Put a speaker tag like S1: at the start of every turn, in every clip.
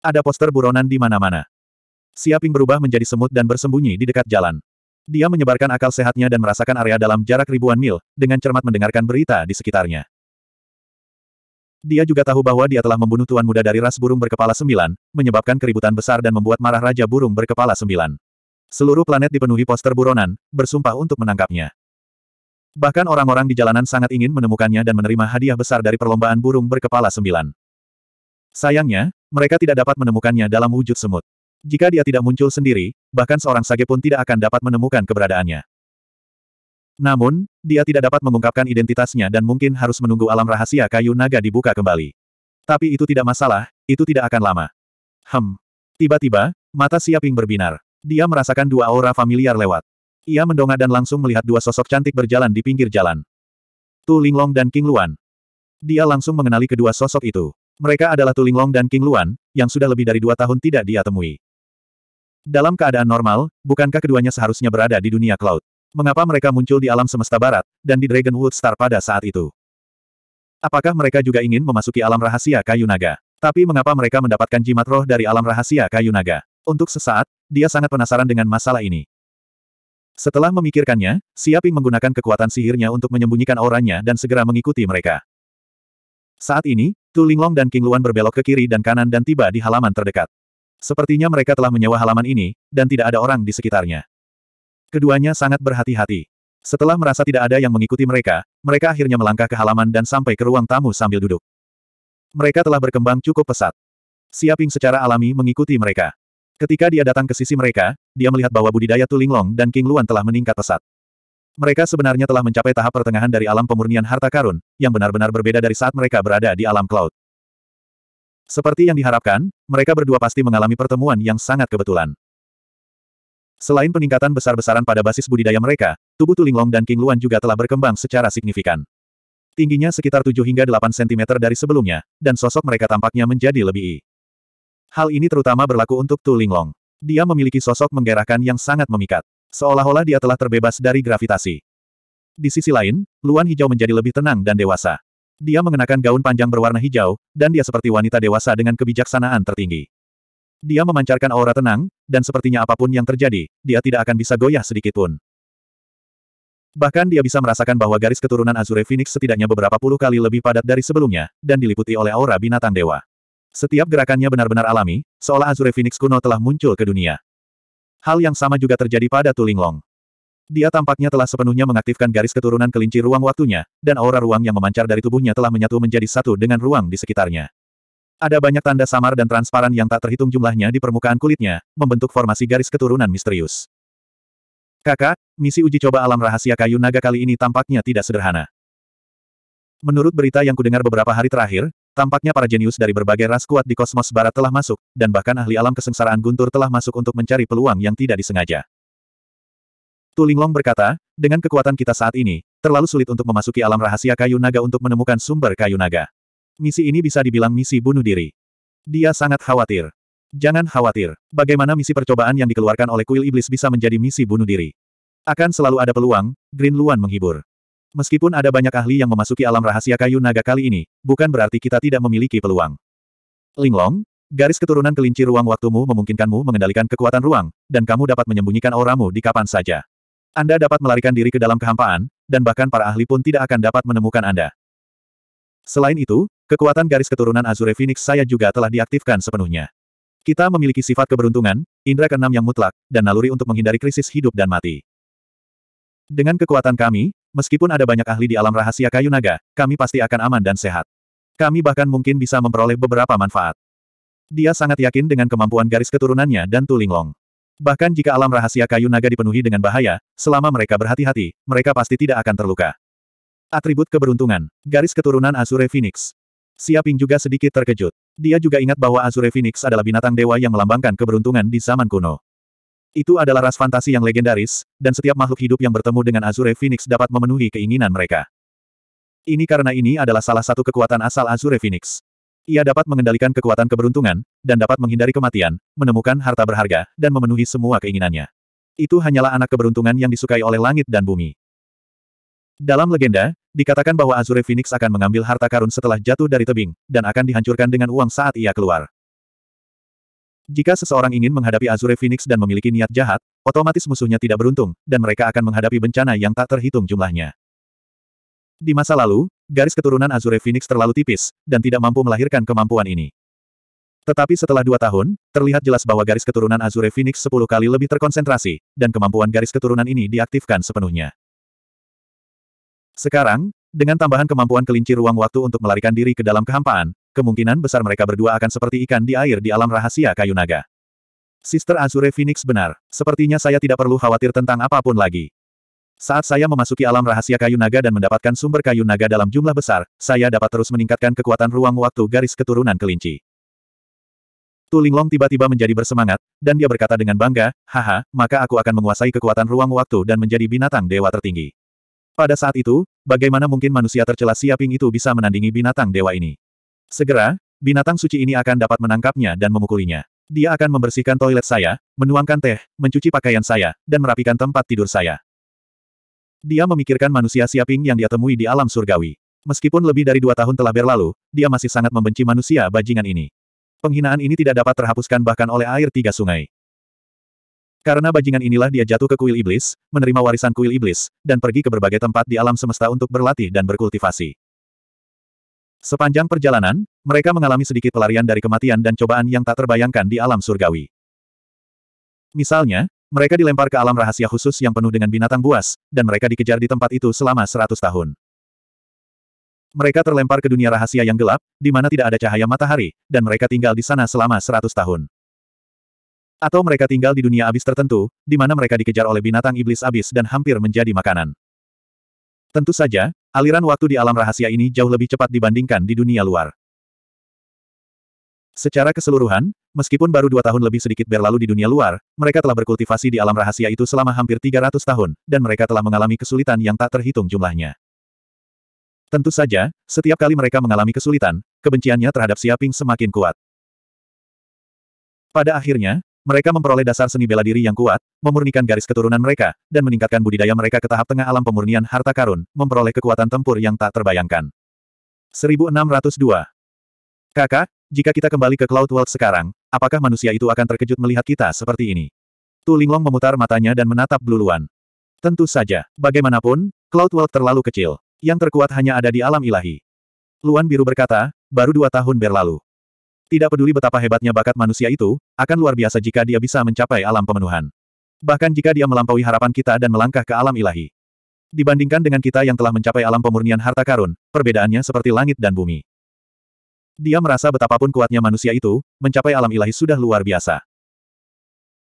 S1: Ada poster buronan di mana-mana. Siaping berubah menjadi semut dan bersembunyi di dekat jalan. Dia menyebarkan akal sehatnya dan merasakan area dalam jarak ribuan mil, dengan cermat mendengarkan berita di sekitarnya. Dia juga tahu bahwa dia telah membunuh tuan muda dari ras burung berkepala sembilan, menyebabkan keributan besar dan membuat marah Raja Burung berkepala sembilan. Seluruh planet dipenuhi poster buronan, bersumpah untuk menangkapnya. Bahkan orang-orang di jalanan sangat ingin menemukannya dan menerima hadiah besar dari perlombaan burung berkepala sembilan. Sayangnya, mereka tidak dapat menemukannya dalam wujud semut. Jika dia tidak muncul sendiri, bahkan seorang sage pun tidak akan dapat menemukan keberadaannya. Namun, dia tidak dapat mengungkapkan identitasnya dan mungkin harus menunggu alam rahasia kayu naga dibuka kembali. Tapi itu tidak masalah, itu tidak akan lama. Hem. Tiba-tiba, mata Siaping berbinar. Dia merasakan dua aura familiar lewat. Ia mendongak dan langsung melihat dua sosok cantik berjalan di pinggir jalan. Tu Linglong dan King Luan. Dia langsung mengenali kedua sosok itu. Mereka adalah Tuling Long dan King Luan, yang sudah lebih dari dua tahun tidak dia temui. Dalam keadaan normal, bukankah keduanya seharusnya berada di dunia cloud? Mengapa mereka muncul di alam semesta barat, dan di Dragonwood Star pada saat itu? Apakah mereka juga ingin memasuki alam rahasia kayu naga? Tapi mengapa mereka mendapatkan jimat roh dari alam rahasia kayu naga? Untuk sesaat, dia sangat penasaran dengan masalah ini. Setelah memikirkannya, Siaping menggunakan kekuatan sihirnya untuk menyembunyikan auranya dan segera mengikuti mereka. Saat ini, Tu Linglong dan King Luan berbelok ke kiri dan kanan dan tiba di halaman terdekat. Sepertinya mereka telah menyewa halaman ini, dan tidak ada orang di sekitarnya. Keduanya sangat berhati-hati. Setelah merasa tidak ada yang mengikuti mereka, mereka akhirnya melangkah ke halaman dan sampai ke ruang tamu sambil duduk. Mereka telah berkembang cukup pesat. Siaping secara alami mengikuti mereka. Ketika dia datang ke sisi mereka, dia melihat bahwa budidaya Tulinglong dan King Luan telah meningkat pesat. Mereka sebenarnya telah mencapai tahap pertengahan dari alam pemurnian harta karun, yang benar-benar berbeda dari saat mereka berada di alam cloud. Seperti yang diharapkan, mereka berdua pasti mengalami pertemuan yang sangat kebetulan. Selain peningkatan besar-besaran pada basis budidaya mereka, tubuh Tulinglong dan King Luan juga telah berkembang secara signifikan. Tingginya sekitar 7 hingga 8 cm dari sebelumnya, dan sosok mereka tampaknya menjadi lebih i. Hal ini terutama berlaku untuk Tulinglong. Dia memiliki sosok menggerakkan yang sangat memikat. Seolah-olah dia telah terbebas dari gravitasi. Di sisi lain, Luan Hijau menjadi lebih tenang dan dewasa. Dia mengenakan gaun panjang berwarna hijau, dan dia seperti wanita dewasa dengan kebijaksanaan tertinggi. Dia memancarkan aura tenang, dan sepertinya apapun yang terjadi, dia tidak akan bisa goyah sedikit pun. Bahkan dia bisa merasakan bahwa garis keturunan Azure Phoenix setidaknya beberapa puluh kali lebih padat dari sebelumnya, dan diliputi oleh aura binatang dewa. Setiap gerakannya benar-benar alami, seolah Azure Phoenix kuno telah muncul ke dunia. Hal yang sama juga terjadi pada Tulinglong. Dia tampaknya telah sepenuhnya mengaktifkan garis keturunan kelinci ruang waktunya, dan aura ruang yang memancar dari tubuhnya telah menyatu menjadi satu dengan ruang di sekitarnya. Ada banyak tanda samar dan transparan yang tak terhitung jumlahnya di permukaan kulitnya, membentuk formasi garis keturunan misterius. Kakak, misi uji coba alam rahasia kayu naga kali ini tampaknya tidak sederhana. Menurut berita yang kudengar beberapa hari terakhir, tampaknya para jenius dari berbagai ras kuat di kosmos barat telah masuk, dan bahkan ahli alam kesengsaraan guntur telah masuk untuk mencari peluang yang tidak disengaja. Tulinglong berkata, dengan kekuatan kita saat ini, terlalu sulit untuk memasuki alam rahasia kayu naga untuk menemukan sumber kayu naga. Misi ini bisa dibilang misi bunuh diri. Dia sangat khawatir. Jangan khawatir, bagaimana misi percobaan yang dikeluarkan oleh kuil iblis bisa menjadi misi bunuh diri. Akan selalu ada peluang, Green Luan menghibur. Meskipun ada banyak ahli yang memasuki alam rahasia kayu naga kali ini, bukan berarti kita tidak memiliki peluang. Linglong, garis keturunan kelinci ruang waktumu memungkinkanmu mengendalikan kekuatan ruang, dan kamu dapat menyembunyikan auramu di kapan saja. Anda dapat melarikan diri ke dalam kehampaan, dan bahkan para ahli pun tidak akan dapat menemukan Anda. Selain itu, kekuatan garis keturunan Azure Phoenix saya juga telah diaktifkan sepenuhnya. Kita memiliki sifat keberuntungan, indera keenam yang mutlak, dan naluri untuk menghindari krisis hidup dan mati. Dengan kekuatan kami, Meskipun ada banyak ahli di alam rahasia kayu naga, kami pasti akan aman dan sehat. Kami bahkan mungkin bisa memperoleh beberapa manfaat. Dia sangat yakin dengan kemampuan garis keturunannya dan Tulinglong. Bahkan jika alam rahasia kayu naga dipenuhi dengan bahaya, selama mereka berhati-hati, mereka pasti tidak akan terluka. Atribut keberuntungan, garis keturunan Azure Phoenix. Siaping juga sedikit terkejut. Dia juga ingat bahwa Azure Phoenix adalah binatang dewa yang melambangkan keberuntungan di zaman kuno. Itu adalah ras fantasi yang legendaris, dan setiap makhluk hidup yang bertemu dengan Azure Phoenix dapat memenuhi keinginan mereka. Ini karena ini adalah salah satu kekuatan asal Azure Phoenix. Ia dapat mengendalikan kekuatan keberuntungan, dan dapat menghindari kematian, menemukan harta berharga, dan memenuhi semua keinginannya. Itu hanyalah anak keberuntungan yang disukai oleh langit dan bumi. Dalam legenda, dikatakan bahwa Azure Phoenix akan mengambil harta karun setelah jatuh dari tebing, dan akan dihancurkan dengan uang saat ia keluar. Jika seseorang ingin menghadapi Azure Phoenix dan memiliki niat jahat, otomatis musuhnya tidak beruntung, dan mereka akan menghadapi bencana yang tak terhitung jumlahnya. Di masa lalu, garis keturunan Azure Phoenix terlalu tipis, dan tidak mampu melahirkan kemampuan ini. Tetapi setelah dua tahun, terlihat jelas bahwa garis keturunan Azure Phoenix sepuluh kali lebih terkonsentrasi, dan kemampuan garis keturunan ini diaktifkan sepenuhnya. Sekarang, dengan tambahan kemampuan kelinci ruang waktu untuk melarikan diri ke dalam kehampaan, kemungkinan besar mereka berdua akan seperti ikan di air di alam rahasia kayu naga. Sister Azure Phoenix benar, sepertinya saya tidak perlu khawatir tentang apapun lagi. Saat saya memasuki alam rahasia kayu naga dan mendapatkan sumber kayu naga dalam jumlah besar, saya dapat terus meningkatkan kekuatan ruang waktu garis keturunan kelinci. Tulinglong tiba-tiba menjadi bersemangat, dan dia berkata dengan bangga, haha, maka aku akan menguasai kekuatan ruang waktu dan menjadi binatang dewa tertinggi. Pada saat itu, bagaimana mungkin manusia tercela siaping itu bisa menandingi binatang dewa ini? Segera, binatang suci ini akan dapat menangkapnya dan memukulinya. Dia akan membersihkan toilet saya, menuangkan teh, mencuci pakaian saya, dan merapikan tempat tidur saya. Dia memikirkan manusia siaping yang dia temui di alam surgawi. Meskipun lebih dari dua tahun telah berlalu, dia masih sangat membenci manusia bajingan ini. Penghinaan ini tidak dapat terhapuskan bahkan oleh air tiga sungai. Karena bajingan inilah dia jatuh ke kuil iblis, menerima warisan kuil iblis, dan pergi ke berbagai tempat di alam semesta untuk berlatih dan berkultivasi. Sepanjang perjalanan, mereka mengalami sedikit pelarian dari kematian dan cobaan yang tak terbayangkan di alam surgawi. Misalnya, mereka dilempar ke alam rahasia khusus yang penuh dengan binatang buas, dan mereka dikejar di tempat itu selama seratus tahun. Mereka terlempar ke dunia rahasia yang gelap, di mana tidak ada cahaya matahari, dan mereka tinggal di sana selama seratus tahun. Atau mereka tinggal di dunia abis tertentu, di mana mereka dikejar oleh binatang iblis abis dan hampir menjadi makanan. Tentu saja, aliran waktu di alam rahasia ini jauh lebih cepat dibandingkan di dunia luar. Secara keseluruhan, meskipun baru dua tahun lebih sedikit berlalu di dunia luar, mereka telah berkultivasi di alam rahasia itu selama hampir 300 tahun, dan mereka telah mengalami kesulitan yang tak terhitung jumlahnya. Tentu saja, setiap kali mereka mengalami kesulitan, kebenciannya terhadap Siaping semakin kuat. Pada akhirnya, mereka memperoleh dasar seni bela diri yang kuat, memurnikan garis keturunan mereka, dan meningkatkan budidaya mereka ke tahap tengah alam pemurnian harta karun, memperoleh kekuatan tempur yang tak terbayangkan. 1602 Kakak, jika kita kembali ke Cloud World sekarang, apakah manusia itu akan terkejut melihat kita seperti ini? Tu Linglong memutar matanya dan menatap Bluluan. Tentu saja, bagaimanapun, Cloud World terlalu kecil. Yang terkuat hanya ada di alam ilahi. Luan Biru berkata, baru dua tahun berlalu. Tidak peduli betapa hebatnya bakat manusia itu, akan luar biasa jika dia bisa mencapai alam pemenuhan. Bahkan jika dia melampaui harapan kita dan melangkah ke alam ilahi. Dibandingkan dengan kita yang telah mencapai alam pemurnian harta karun, perbedaannya seperti langit dan bumi. Dia merasa betapapun kuatnya manusia itu, mencapai alam ilahi sudah luar biasa.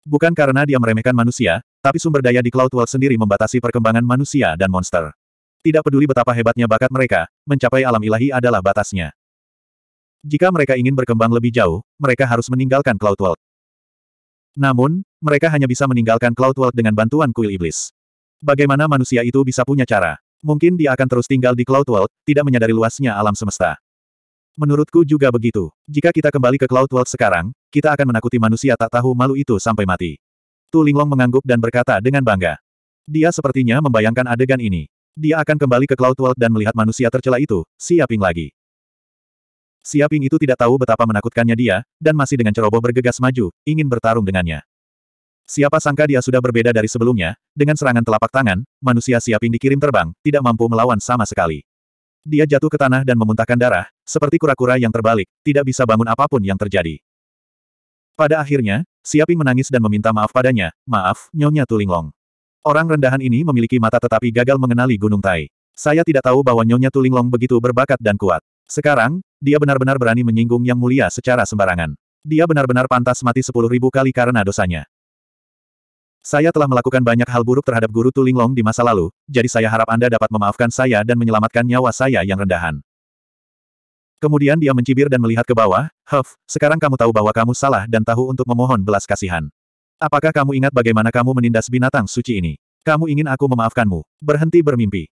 S1: Bukan karena dia meremehkan manusia, tapi sumber daya di Cloud World sendiri membatasi perkembangan manusia dan monster. Tidak peduli betapa hebatnya bakat mereka, mencapai alam ilahi adalah batasnya. Jika mereka ingin berkembang lebih jauh, mereka harus meninggalkan Cloud World. Namun, mereka hanya bisa meninggalkan Cloud World dengan bantuan kuil iblis. Bagaimana manusia itu bisa punya cara? Mungkin dia akan terus tinggal di Cloud World, tidak menyadari luasnya alam semesta. Menurutku juga begitu. Jika kita kembali ke Cloud World sekarang, kita akan menakuti manusia tak tahu malu itu sampai mati. Tu Linglong mengangguk dan berkata dengan bangga. Dia sepertinya membayangkan adegan ini. Dia akan kembali ke Cloud World dan melihat manusia tercela itu, siaping lagi. Siaping itu tidak tahu betapa menakutkannya dia, dan masih dengan ceroboh bergegas maju, ingin bertarung dengannya. Siapa sangka dia sudah berbeda dari sebelumnya, dengan serangan telapak tangan, manusia Siaping dikirim terbang, tidak mampu melawan sama sekali. Dia jatuh ke tanah dan memuntahkan darah, seperti kura-kura yang terbalik, tidak bisa bangun apapun yang terjadi. Pada akhirnya, Siaping menangis dan meminta maaf padanya, maaf, Nyonya Tulinglong. Orang rendahan ini memiliki mata tetapi gagal mengenali Gunung Tai. Saya tidak tahu bahwa Nyonya Tulinglong begitu berbakat dan kuat. Sekarang, dia benar-benar berani menyinggung Yang Mulia secara sembarangan. Dia benar-benar pantas mati sepuluh ribu kali karena dosanya. Saya telah melakukan banyak hal buruk terhadap Guru Tulinglong di masa lalu, jadi saya harap Anda dapat memaafkan saya dan menyelamatkan nyawa saya yang rendahan. Kemudian dia mencibir dan melihat ke bawah, Huff, sekarang kamu tahu bahwa kamu salah dan tahu untuk memohon belas kasihan. Apakah kamu ingat bagaimana kamu menindas binatang suci ini? Kamu ingin aku memaafkanmu? Berhenti bermimpi.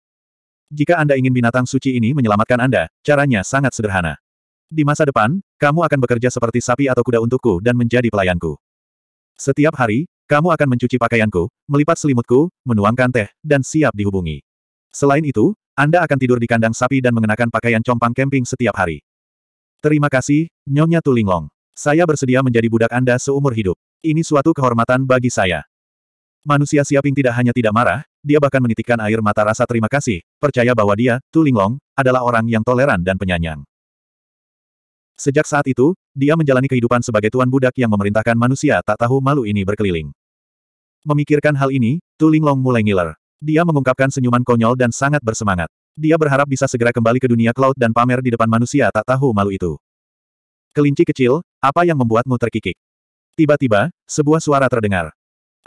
S1: Jika Anda ingin binatang suci ini menyelamatkan Anda, caranya sangat sederhana. Di masa depan, kamu akan bekerja seperti sapi atau kuda untukku dan menjadi pelayanku. Setiap hari, kamu akan mencuci pakaianku, melipat selimutku, menuangkan teh, dan siap dihubungi. Selain itu, Anda akan tidur di kandang sapi dan mengenakan pakaian compang camping setiap hari. Terima kasih, Nyonya Tulinglong. Saya bersedia menjadi budak Anda seumur hidup. Ini suatu kehormatan bagi saya. Manusia siaping tidak hanya tidak marah, dia bahkan menitikkan air mata rasa terima kasih, percaya bahwa dia, Tu Linglong, adalah orang yang toleran dan penyanyang. Sejak saat itu, dia menjalani kehidupan sebagai tuan budak yang memerintahkan manusia tak tahu malu ini berkeliling. Memikirkan hal ini, Tu Linglong mulai ngiler. Dia mengungkapkan senyuman konyol dan sangat bersemangat. Dia berharap bisa segera kembali ke dunia cloud dan pamer di depan manusia tak tahu malu itu. Kelinci kecil, apa yang membuatmu terkikik? Tiba-tiba, sebuah suara terdengar.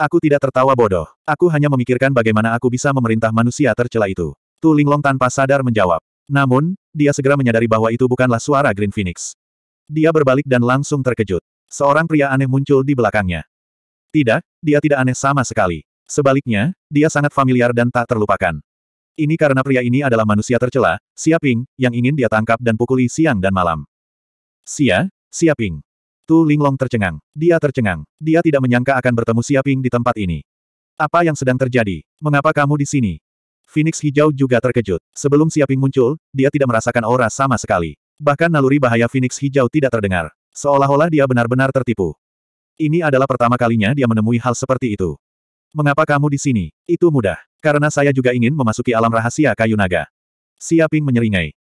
S1: Aku tidak tertawa bodoh. Aku hanya memikirkan bagaimana aku bisa memerintah manusia tercela itu. Tu Linglong tanpa sadar menjawab. Namun, dia segera menyadari bahwa itu bukanlah suara Green Phoenix. Dia berbalik dan langsung terkejut. Seorang pria aneh muncul di belakangnya. Tidak, dia tidak aneh sama sekali. Sebaliknya, dia sangat familiar dan tak terlupakan. Ini karena pria ini adalah manusia tercela, Xiaping, yang ingin dia tangkap dan pukuli siang dan malam. Xia, Ping. Tu Linglong tercengang. Dia tercengang. Dia tidak menyangka akan bertemu Siaping di tempat ini. Apa yang sedang terjadi? Mengapa kamu di sini? Phoenix hijau juga terkejut. Sebelum Siaping muncul, dia tidak merasakan aura sama sekali. Bahkan naluri bahaya Phoenix hijau tidak terdengar. Seolah-olah dia benar-benar tertipu. Ini adalah pertama kalinya dia menemui hal seperti itu. Mengapa kamu di sini? Itu mudah. Karena saya juga ingin memasuki alam rahasia kayu naga. Siaping menyeringai.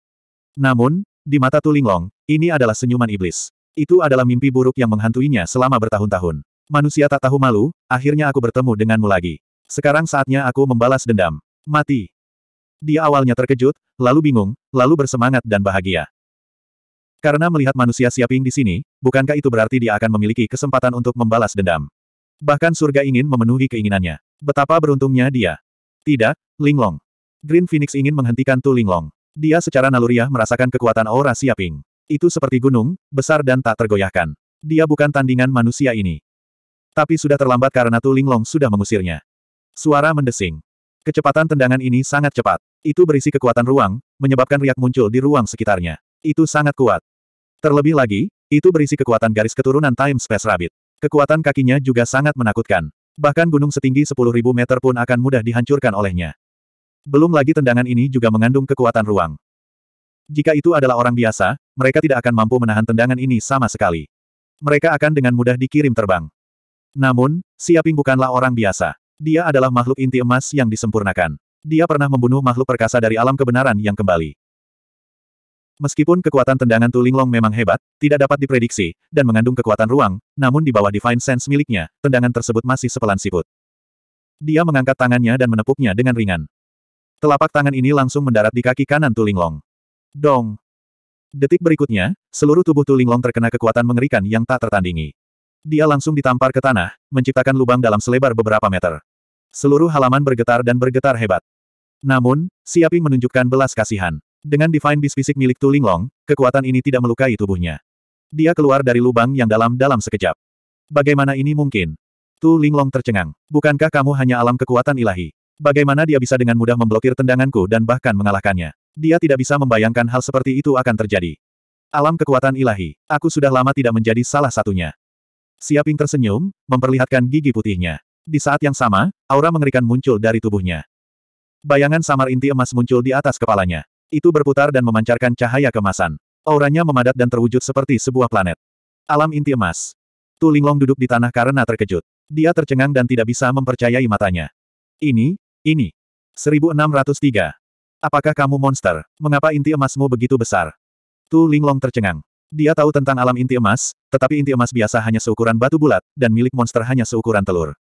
S1: Namun, di mata Tulinglong, ini adalah senyuman iblis. Itu adalah mimpi buruk yang menghantuinya selama bertahun-tahun. Manusia tak tahu malu, akhirnya aku bertemu denganmu lagi. Sekarang saatnya aku membalas dendam. Mati. Dia awalnya terkejut, lalu bingung, lalu bersemangat dan bahagia. Karena melihat manusia siaping di sini, bukankah itu berarti dia akan memiliki kesempatan untuk membalas dendam? Bahkan surga ingin memenuhi keinginannya. Betapa beruntungnya dia. Tidak, Linglong. Green Phoenix ingin menghentikan Tu Linglong. Dia secara naluriah merasakan kekuatan aura siaping. Itu seperti gunung, besar dan tak tergoyahkan. Dia bukan tandingan manusia ini. Tapi sudah terlambat karena Tu Linglong sudah mengusirnya. Suara mendesing. Kecepatan tendangan ini sangat cepat. Itu berisi kekuatan ruang, menyebabkan riak muncul di ruang sekitarnya. Itu sangat kuat. Terlebih lagi, itu berisi kekuatan garis keturunan Time Space Rabbit. Kekuatan kakinya juga sangat menakutkan. Bahkan gunung setinggi 10.000 meter pun akan mudah dihancurkan olehnya. Belum lagi tendangan ini juga mengandung kekuatan ruang. Jika itu adalah orang biasa, mereka tidak akan mampu menahan tendangan ini sama sekali. Mereka akan dengan mudah dikirim terbang. Namun, Siaping bukanlah orang biasa. Dia adalah makhluk inti emas yang disempurnakan. Dia pernah membunuh makhluk perkasa dari alam kebenaran yang kembali. Meskipun kekuatan tendangan Tuling Long memang hebat, tidak dapat diprediksi, dan mengandung kekuatan ruang, namun di bawah Divine Sense miliknya, tendangan tersebut masih sepelan siput. Dia mengangkat tangannya dan menepuknya dengan ringan. Telapak tangan ini langsung mendarat di kaki kanan Tuling Long. Dong! Detik berikutnya, seluruh tubuh Tu Linglong terkena kekuatan mengerikan yang tak tertandingi. Dia langsung ditampar ke tanah, menciptakan lubang dalam selebar beberapa meter. Seluruh halaman bergetar dan bergetar hebat. Namun, Siaping menunjukkan belas kasihan. Dengan Divine Beast fisik milik Linglong, kekuatan ini tidak melukai tubuhnya. Dia keluar dari lubang yang dalam dalam sekejap. Bagaimana ini mungkin? Tu Linglong tercengang. Bukankah kamu hanya alam kekuatan ilahi? Bagaimana dia bisa dengan mudah memblokir tendanganku dan bahkan mengalahkannya? Dia tidak bisa membayangkan hal seperti itu akan terjadi. Alam kekuatan ilahi, aku sudah lama tidak menjadi salah satunya. Siaping tersenyum, memperlihatkan gigi putihnya. Di saat yang sama, aura mengerikan muncul dari tubuhnya. Bayangan samar inti emas muncul di atas kepalanya. Itu berputar dan memancarkan cahaya kemasan. Auranya memadat dan terwujud seperti sebuah planet. Alam inti emas. Tu Linglong duduk di tanah karena terkejut. Dia tercengang dan tidak bisa mempercayai matanya. Ini, ini. 1603. Apakah kamu monster? Mengapa inti emasmu begitu besar? Tu Linglong tercengang. Dia tahu tentang alam inti emas, tetapi inti emas biasa hanya seukuran batu bulat, dan milik monster hanya seukuran telur.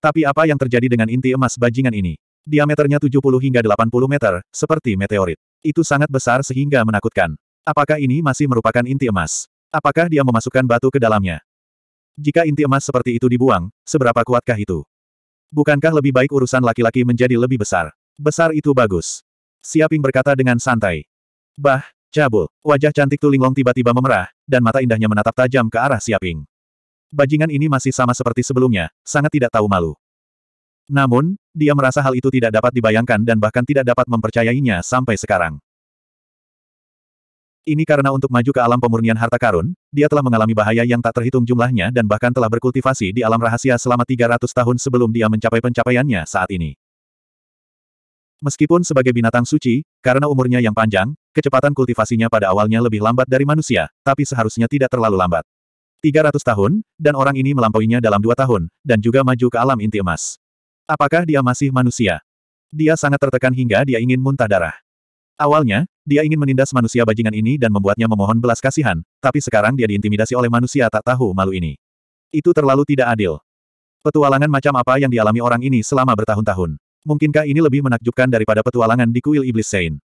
S1: Tapi apa yang terjadi dengan inti emas bajingan ini? Diameternya 70 hingga 80 meter, seperti meteorit. Itu sangat besar sehingga menakutkan. Apakah ini masih merupakan inti emas? Apakah dia memasukkan batu ke dalamnya? Jika inti emas seperti itu dibuang, seberapa kuatkah itu? Bukankah lebih baik urusan laki-laki menjadi lebih besar? Besar itu bagus. Siaping berkata dengan santai. Bah, cabul. Wajah cantik Tulinglong tiba-tiba memerah, dan mata indahnya menatap tajam ke arah Siaping. Bajingan ini masih sama seperti sebelumnya, sangat tidak tahu malu. Namun, dia merasa hal itu tidak dapat dibayangkan dan bahkan tidak dapat mempercayainya sampai sekarang. Ini karena untuk maju ke alam pemurnian harta karun, dia telah mengalami bahaya yang tak terhitung jumlahnya dan bahkan telah berkultivasi di alam rahasia selama 300 tahun sebelum dia mencapai pencapaiannya saat ini. Meskipun sebagai binatang suci, karena umurnya yang panjang, kecepatan kultivasinya pada awalnya lebih lambat dari manusia, tapi seharusnya tidak terlalu lambat. 300 tahun, dan orang ini melampauinya dalam dua tahun, dan juga maju ke alam inti emas. Apakah dia masih manusia? Dia sangat tertekan hingga dia ingin muntah darah. Awalnya, dia ingin menindas manusia bajingan ini dan membuatnya memohon belas kasihan, tapi sekarang dia diintimidasi oleh manusia tak tahu malu ini. Itu terlalu tidak adil. Petualangan macam apa yang dialami orang ini selama bertahun-tahun mungkinkah ini lebih menakjubkan daripada petualangan di kuil iblis Sein?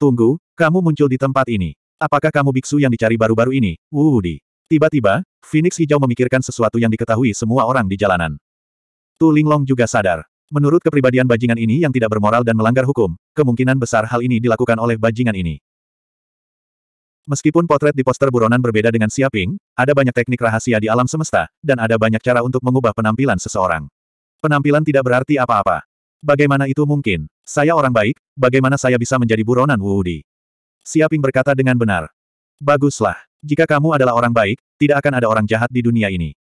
S1: Tunggu, kamu muncul di tempat ini. Apakah kamu biksu yang dicari baru-baru ini, Wudi? Tiba-tiba, Phoenix Hijau memikirkan sesuatu yang diketahui semua orang di jalanan. Tu Linglong juga sadar. Menurut kepribadian bajingan ini yang tidak bermoral dan melanggar hukum, kemungkinan besar hal ini dilakukan oleh bajingan ini. Meskipun potret di poster buronan berbeda dengan Siaping, ada banyak teknik rahasia di alam semesta, dan ada banyak cara untuk mengubah penampilan seseorang. Penampilan tidak berarti apa-apa. Bagaimana itu mungkin? Saya orang baik, bagaimana saya bisa menjadi buronan Wuudi? Siaping berkata dengan benar. Baguslah. Jika kamu adalah orang baik, tidak akan ada orang jahat di dunia ini.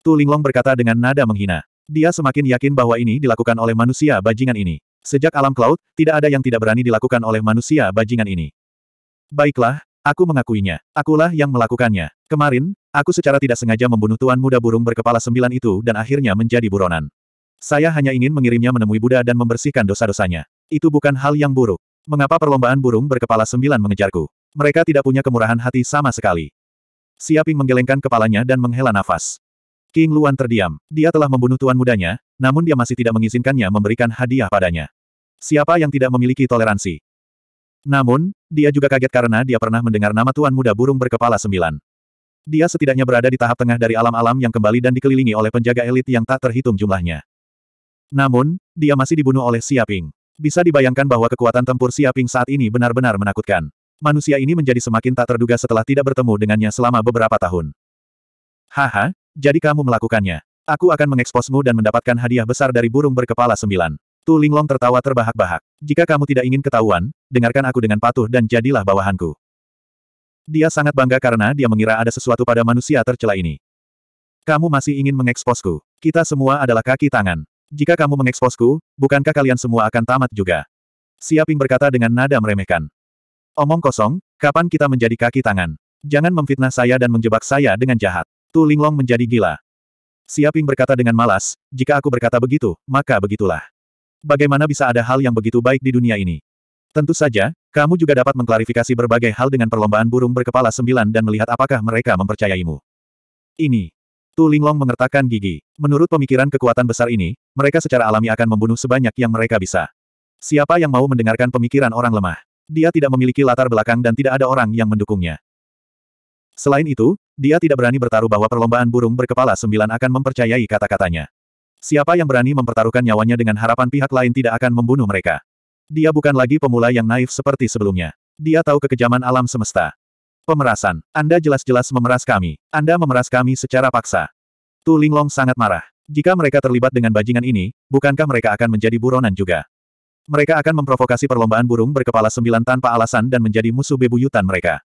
S1: Tu Linglong berkata dengan nada menghina. Dia semakin yakin bahwa ini dilakukan oleh manusia bajingan ini. Sejak alam cloud, tidak ada yang tidak berani dilakukan oleh manusia bajingan ini. Baiklah, aku mengakuinya. Akulah yang melakukannya. Kemarin, aku secara tidak sengaja membunuh tuan muda burung berkepala sembilan itu dan akhirnya menjadi buronan. Saya hanya ingin mengirimnya menemui Buddha dan membersihkan dosa-dosanya. Itu bukan hal yang buruk. Mengapa perlombaan burung berkepala sembilan mengejarku? Mereka tidak punya kemurahan hati sama sekali. Siaping menggelengkan kepalanya dan menghela nafas. King Luan terdiam. Dia telah membunuh tuan mudanya, namun dia masih tidak mengizinkannya memberikan hadiah padanya. Siapa yang tidak memiliki toleransi? Namun, dia juga kaget karena dia pernah mendengar nama Tuan Muda Burung Berkepala Sembilan. Dia setidaknya berada di tahap tengah dari alam-alam yang kembali dan dikelilingi oleh penjaga elit yang tak terhitung jumlahnya. Namun, dia masih dibunuh oleh Siaping. Bisa dibayangkan bahwa kekuatan tempur Siaping saat ini benar-benar menakutkan. Manusia ini menjadi semakin tak terduga setelah tidak bertemu dengannya selama beberapa tahun. Haha, jadi kamu melakukannya. Aku akan mengeksposmu dan mendapatkan hadiah besar dari burung berkepala sembilan. Tu Linglong tertawa terbahak-bahak. Jika kamu tidak ingin ketahuan, dengarkan aku dengan patuh dan jadilah bawahanku. Dia sangat bangga karena dia mengira ada sesuatu pada manusia tercela ini. Kamu masih ingin mengeksposku. Kita semua adalah kaki tangan. Jika kamu mengeksposku, bukankah kalian semua akan tamat juga? Siaping berkata dengan nada meremehkan. Omong kosong, kapan kita menjadi kaki tangan? Jangan memfitnah saya dan menjebak saya dengan jahat. Tu Linglong menjadi gila. Siaping berkata dengan malas, jika aku berkata begitu, maka begitulah. Bagaimana bisa ada hal yang begitu baik di dunia ini? Tentu saja, kamu juga dapat mengklarifikasi berbagai hal dengan perlombaan burung berkepala sembilan dan melihat apakah mereka mempercayaimu. Ini Tu Linglong mengertakkan gigi. Menurut pemikiran kekuatan besar ini, mereka secara alami akan membunuh sebanyak yang mereka bisa. Siapa yang mau mendengarkan pemikiran orang lemah? Dia tidak memiliki latar belakang dan tidak ada orang yang mendukungnya. Selain itu, dia tidak berani bertaruh bahwa perlombaan burung berkepala sembilan akan mempercayai kata-katanya. Siapa yang berani mempertaruhkan nyawanya dengan harapan pihak lain tidak akan membunuh mereka? Dia bukan lagi pemula yang naif seperti sebelumnya. Dia tahu kekejaman alam semesta. Pemerasan, Anda jelas-jelas memeras kami. Anda memeras kami secara paksa. Tu Linglong sangat marah. Jika mereka terlibat dengan bajingan ini, bukankah mereka akan menjadi buronan juga? Mereka akan memprovokasi perlombaan burung berkepala sembilan tanpa alasan dan menjadi musuh bebuyutan mereka.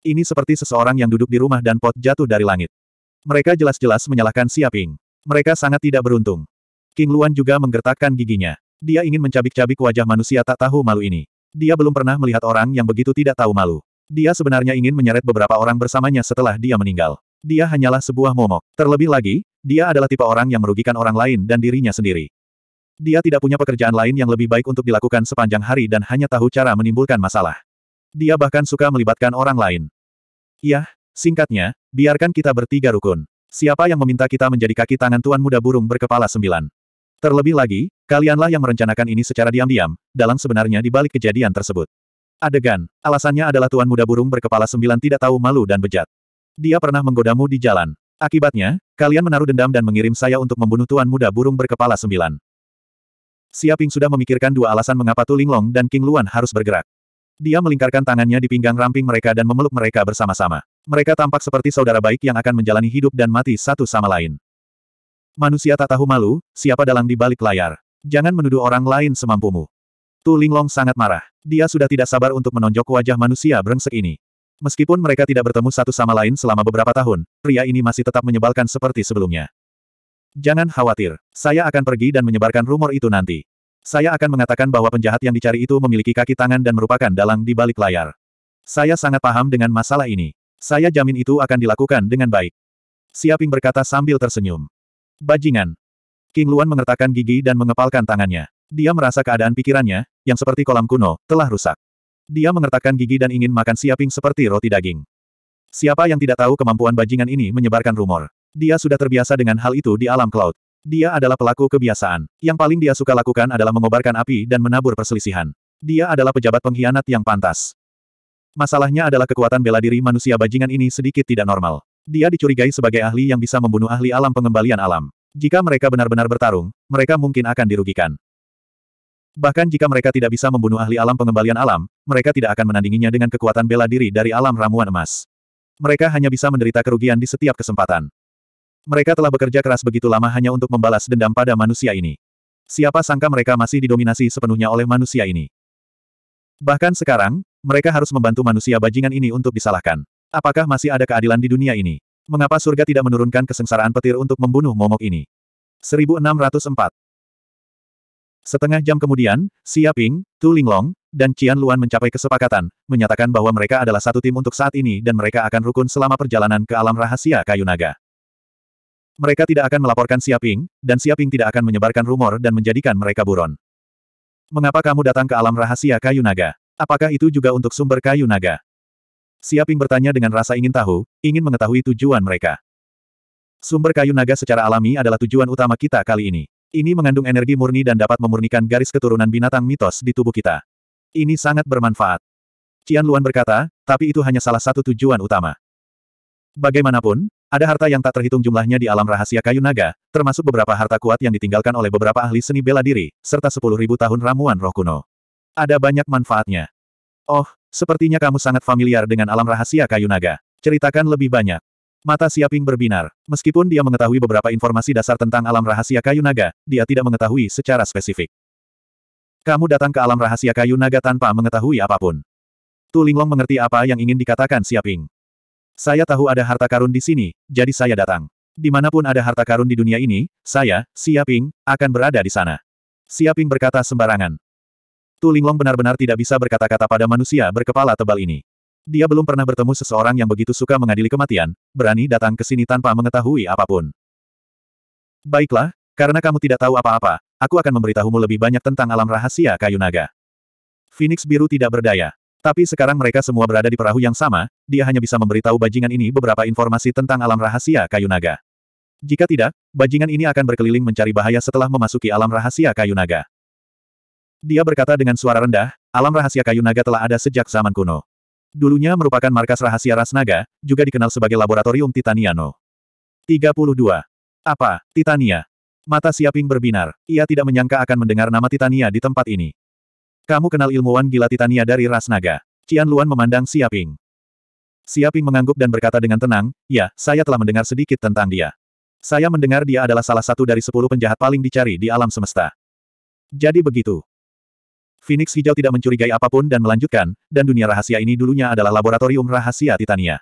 S1: Ini seperti seseorang yang duduk di rumah dan pot jatuh dari langit. Mereka jelas-jelas menyalahkan Siaping. Mereka sangat tidak beruntung. King Luan juga menggertakkan giginya. Dia ingin mencabik-cabik wajah manusia tak tahu malu ini. Dia belum pernah melihat orang yang begitu tidak tahu malu. Dia sebenarnya ingin menyeret beberapa orang bersamanya setelah dia meninggal. Dia hanyalah sebuah momok. Terlebih lagi, dia adalah tipe orang yang merugikan orang lain dan dirinya sendiri. Dia tidak punya pekerjaan lain yang lebih baik untuk dilakukan sepanjang hari dan hanya tahu cara menimbulkan masalah. Dia bahkan suka melibatkan orang lain. Yah, singkatnya, biarkan kita bertiga rukun. Siapa yang meminta kita menjadi kaki tangan Tuan Muda Burung berkepala sembilan? Terlebih lagi, kalianlah yang merencanakan ini secara diam-diam, dalam sebenarnya di balik kejadian tersebut. Adegan, alasannya adalah tuan muda burung berkepala sembilan tidak tahu malu dan bejat. Dia pernah menggodamu di jalan. Akibatnya, kalian menaruh dendam dan mengirim saya untuk membunuh tuan muda burung berkepala sembilan. Siaping sudah memikirkan dua alasan mengapa Tu Linglong dan King Luan harus bergerak. Dia melingkarkan tangannya di pinggang ramping mereka dan memeluk mereka bersama-sama. Mereka tampak seperti saudara baik yang akan menjalani hidup dan mati satu sama lain. Manusia tak tahu malu, siapa dalang di balik layar. Jangan menuduh orang lain semampumu. Tu Linglong sangat marah. Dia sudah tidak sabar untuk menonjok wajah manusia brengsek ini. Meskipun mereka tidak bertemu satu sama lain selama beberapa tahun, pria ini masih tetap menyebalkan seperti sebelumnya. Jangan khawatir, saya akan pergi dan menyebarkan rumor itu nanti. Saya akan mengatakan bahwa penjahat yang dicari itu memiliki kaki tangan dan merupakan dalang di balik layar. Saya sangat paham dengan masalah ini. Saya jamin itu akan dilakukan dengan baik. Siaping berkata sambil tersenyum. Bajingan. King Luan mengertakkan gigi dan mengepalkan tangannya. Dia merasa keadaan pikirannya, yang seperti kolam kuno, telah rusak. Dia mengertakkan gigi dan ingin makan siaping seperti roti daging. Siapa yang tidak tahu kemampuan bajingan ini menyebarkan rumor. Dia sudah terbiasa dengan hal itu di alam cloud. Dia adalah pelaku kebiasaan. Yang paling dia suka lakukan adalah mengobarkan api dan menabur perselisihan. Dia adalah pejabat pengkhianat yang pantas. Masalahnya adalah kekuatan bela diri manusia bajingan ini sedikit tidak normal. Dia dicurigai sebagai ahli yang bisa membunuh ahli alam pengembalian alam. Jika mereka benar-benar bertarung, mereka mungkin akan dirugikan. Bahkan jika mereka tidak bisa membunuh ahli alam pengembalian alam, mereka tidak akan menandinginya dengan kekuatan bela diri dari alam ramuan emas. Mereka hanya bisa menderita kerugian di setiap kesempatan. Mereka telah bekerja keras begitu lama hanya untuk membalas dendam pada manusia ini. Siapa sangka mereka masih didominasi sepenuhnya oleh manusia ini. Bahkan sekarang, mereka harus membantu manusia bajingan ini untuk disalahkan. Apakah masih ada keadilan di dunia ini? Mengapa surga tidak menurunkan kesengsaraan petir untuk membunuh momok ini? 1604 Setengah jam kemudian, Xia Ping, Tu Linglong, dan Qian Luan mencapai kesepakatan, menyatakan bahwa mereka adalah satu tim untuk saat ini dan mereka akan rukun selama perjalanan ke alam rahasia kayu naga. Mereka tidak akan melaporkan Xia Ping, dan Xia Ping tidak akan menyebarkan rumor dan menjadikan mereka buron. Mengapa kamu datang ke alam rahasia kayu naga? Apakah itu juga untuk sumber kayu naga? Xia Ping bertanya dengan rasa ingin tahu, ingin mengetahui tujuan mereka. Sumber kayu naga secara alami adalah tujuan utama kita kali ini. Ini mengandung energi murni dan dapat memurnikan garis keturunan binatang mitos di tubuh kita. Ini sangat bermanfaat. Qian Luan berkata, tapi itu hanya salah satu tujuan utama. Bagaimanapun, ada harta yang tak terhitung jumlahnya di alam rahasia kayu naga, termasuk beberapa harta kuat yang ditinggalkan oleh beberapa ahli seni bela diri, serta 10.000 tahun ramuan roh kuno. Ada banyak manfaatnya. Oh, sepertinya kamu sangat familiar dengan alam rahasia kayu naga. Ceritakan lebih banyak. Mata Siaping berbinar. Meskipun dia mengetahui beberapa informasi dasar tentang alam rahasia kayu naga, dia tidak mengetahui secara spesifik. Kamu datang ke alam rahasia kayu naga tanpa mengetahui apapun. Tu Linglong mengerti apa yang ingin dikatakan Siaping. Saya tahu ada harta karun di sini, jadi saya datang. Dimanapun ada harta karun di dunia ini, saya, Siaping, akan berada di sana. Siaping berkata sembarangan. Tu Linglong benar-benar tidak bisa berkata-kata pada manusia berkepala tebal ini. Dia belum pernah bertemu seseorang yang begitu suka mengadili kematian, berani datang ke sini tanpa mengetahui apapun. Baiklah, karena kamu tidak tahu apa-apa, aku akan memberitahumu lebih banyak tentang alam rahasia kayu naga. Phoenix biru tidak berdaya. Tapi sekarang mereka semua berada di perahu yang sama, dia hanya bisa memberitahu bajingan ini beberapa informasi tentang alam rahasia kayu naga. Jika tidak, bajingan ini akan berkeliling mencari bahaya setelah memasuki alam rahasia kayu naga. Dia berkata dengan suara rendah, alam rahasia kayu naga telah ada sejak zaman kuno. Dulunya merupakan markas rahasia ras naga, juga dikenal sebagai Laboratorium Titaniano. 32. Apa, Titania? Mata Siaping berbinar. Ia tidak menyangka akan mendengar nama Titania di tempat ini. Kamu kenal ilmuwan gila Titania dari ras naga. Cian Luan memandang Siaping. Siaping mengangguk dan berkata dengan tenang, ya, saya telah mendengar sedikit tentang dia. Saya mendengar dia adalah salah satu dari sepuluh penjahat paling dicari di alam semesta. Jadi begitu. Phoenix Hijau tidak mencurigai apapun dan melanjutkan, dan dunia rahasia ini dulunya adalah laboratorium rahasia Titania.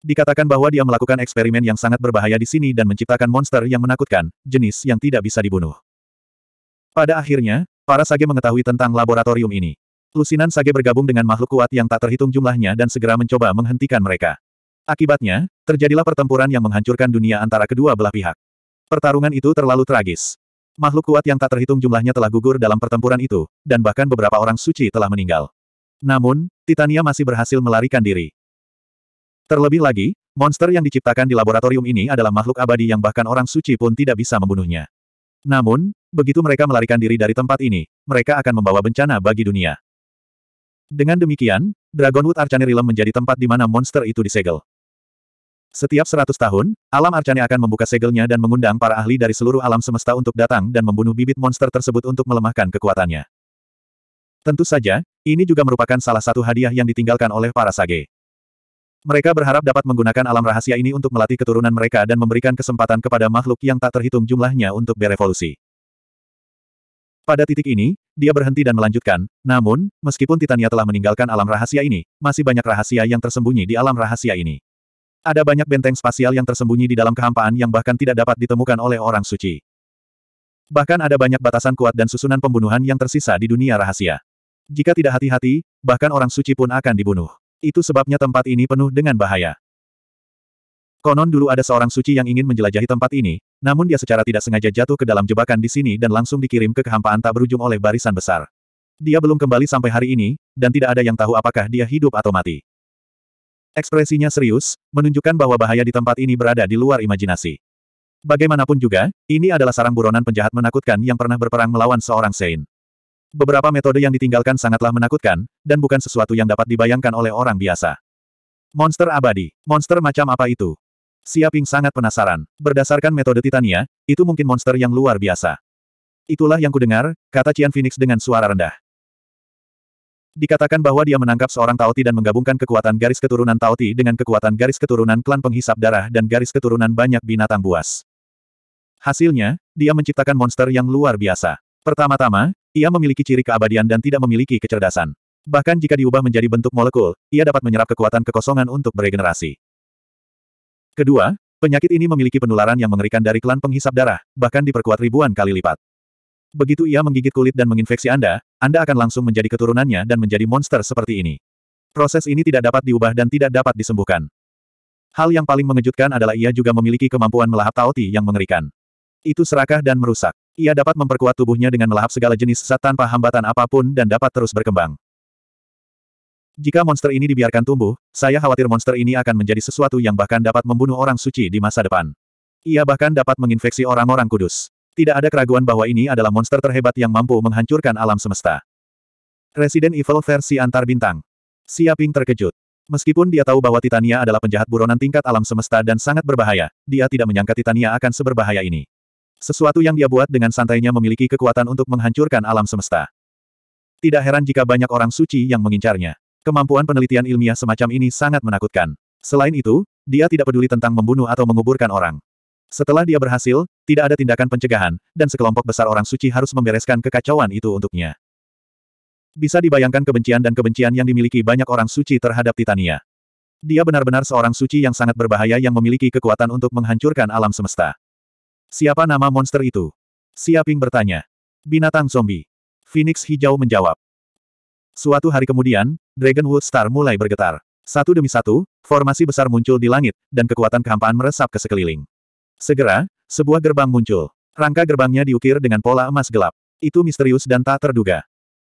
S1: Dikatakan bahwa dia melakukan eksperimen yang sangat berbahaya di sini dan menciptakan monster yang menakutkan, jenis yang tidak bisa dibunuh. Pada akhirnya, para sage mengetahui tentang laboratorium ini. Lusinan sage bergabung dengan makhluk kuat yang tak terhitung jumlahnya dan segera mencoba menghentikan mereka. Akibatnya, terjadilah pertempuran yang menghancurkan dunia antara kedua belah pihak. Pertarungan itu terlalu tragis. Makhluk kuat yang tak terhitung jumlahnya telah gugur dalam pertempuran itu, dan bahkan beberapa orang suci telah meninggal. Namun, Titania masih berhasil melarikan diri. Terlebih lagi, monster yang diciptakan di laboratorium ini adalah makhluk abadi yang bahkan orang suci pun tidak bisa membunuhnya. Namun, begitu mereka melarikan diri dari tempat ini, mereka akan membawa bencana bagi dunia. Dengan demikian, Dragonwood Archanerilem menjadi tempat di mana monster itu disegel. Setiap seratus tahun, alam Arcane akan membuka segelnya dan mengundang para ahli dari seluruh alam semesta untuk datang dan membunuh bibit monster tersebut untuk melemahkan kekuatannya. Tentu saja, ini juga merupakan salah satu hadiah yang ditinggalkan oleh para sage. Mereka berharap dapat menggunakan alam rahasia ini untuk melatih keturunan mereka dan memberikan kesempatan kepada makhluk yang tak terhitung jumlahnya untuk berevolusi. Pada titik ini, dia berhenti dan melanjutkan, namun, meskipun Titania telah meninggalkan alam rahasia ini, masih banyak rahasia yang tersembunyi di alam rahasia ini. Ada banyak benteng spasial yang tersembunyi di dalam kehampaan yang bahkan tidak dapat ditemukan oleh orang suci. Bahkan ada banyak batasan kuat dan susunan pembunuhan yang tersisa di dunia rahasia. Jika tidak hati-hati, bahkan orang suci pun akan dibunuh. Itu sebabnya tempat ini penuh dengan bahaya. Konon dulu ada seorang suci yang ingin menjelajahi tempat ini, namun dia secara tidak sengaja jatuh ke dalam jebakan di sini dan langsung dikirim ke kehampaan tak berujung oleh barisan besar. Dia belum kembali sampai hari ini, dan tidak ada yang tahu apakah dia hidup atau mati. Ekspresinya serius, menunjukkan bahwa bahaya di tempat ini berada di luar imajinasi. Bagaimanapun juga, ini adalah sarang buronan penjahat menakutkan yang pernah berperang melawan seorang Sein. Beberapa metode yang ditinggalkan sangatlah menakutkan, dan bukan sesuatu yang dapat dibayangkan oleh orang biasa. Monster abadi. Monster macam apa itu? Siaping sangat penasaran. Berdasarkan metode Titania, itu mungkin monster yang luar biasa. Itulah yang kudengar, kata Cian Phoenix dengan suara rendah. Dikatakan bahwa dia menangkap seorang Taoti dan menggabungkan kekuatan garis keturunan Taoti dengan kekuatan garis keturunan klan penghisap darah dan garis keturunan banyak binatang buas. Hasilnya, dia menciptakan monster yang luar biasa. Pertama-tama, ia memiliki ciri keabadian dan tidak memiliki kecerdasan. Bahkan jika diubah menjadi bentuk molekul, ia dapat menyerap kekuatan kekosongan untuk beregenerasi. Kedua, penyakit ini memiliki penularan yang mengerikan dari klan penghisap darah, bahkan diperkuat ribuan kali lipat. Begitu ia menggigit kulit dan menginfeksi Anda, anda akan langsung menjadi keturunannya dan menjadi monster seperti ini. Proses ini tidak dapat diubah dan tidak dapat disembuhkan. Hal yang paling mengejutkan adalah ia juga memiliki kemampuan melahap tauti yang mengerikan. Itu serakah dan merusak. Ia dapat memperkuat tubuhnya dengan melahap segala jenis sesat tanpa hambatan apapun dan dapat terus berkembang. Jika monster ini dibiarkan tumbuh, saya khawatir monster ini akan menjadi sesuatu yang bahkan dapat membunuh orang suci di masa depan. Ia bahkan dapat menginfeksi orang-orang kudus. Tidak ada keraguan bahwa ini adalah monster terhebat yang mampu menghancurkan alam semesta. Resident Evil versi antar bintang. Siaping terkejut. Meskipun dia tahu bahwa Titania adalah penjahat buronan tingkat alam semesta dan sangat berbahaya, dia tidak menyangka Titania akan seberbahaya ini. Sesuatu yang dia buat dengan santainya memiliki kekuatan untuk menghancurkan alam semesta. Tidak heran jika banyak orang suci yang mengincarnya. Kemampuan penelitian ilmiah semacam ini sangat menakutkan. Selain itu, dia tidak peduli tentang membunuh atau menguburkan orang. Setelah dia berhasil, tidak ada tindakan pencegahan, dan sekelompok besar orang suci harus membereskan kekacauan itu untuknya. Bisa dibayangkan kebencian dan kebencian yang dimiliki banyak orang suci terhadap Titania. Dia benar-benar seorang suci yang sangat berbahaya yang memiliki kekuatan untuk menghancurkan alam semesta. Siapa nama monster itu? Siaping bertanya. Binatang zombie. Phoenix hijau menjawab. Suatu hari kemudian, Dragonwood Star mulai bergetar. Satu demi satu, formasi besar muncul di langit, dan kekuatan kehampaan meresap ke sekeliling. Segera, sebuah gerbang muncul. Rangka gerbangnya diukir dengan pola emas gelap. Itu misterius dan tak terduga.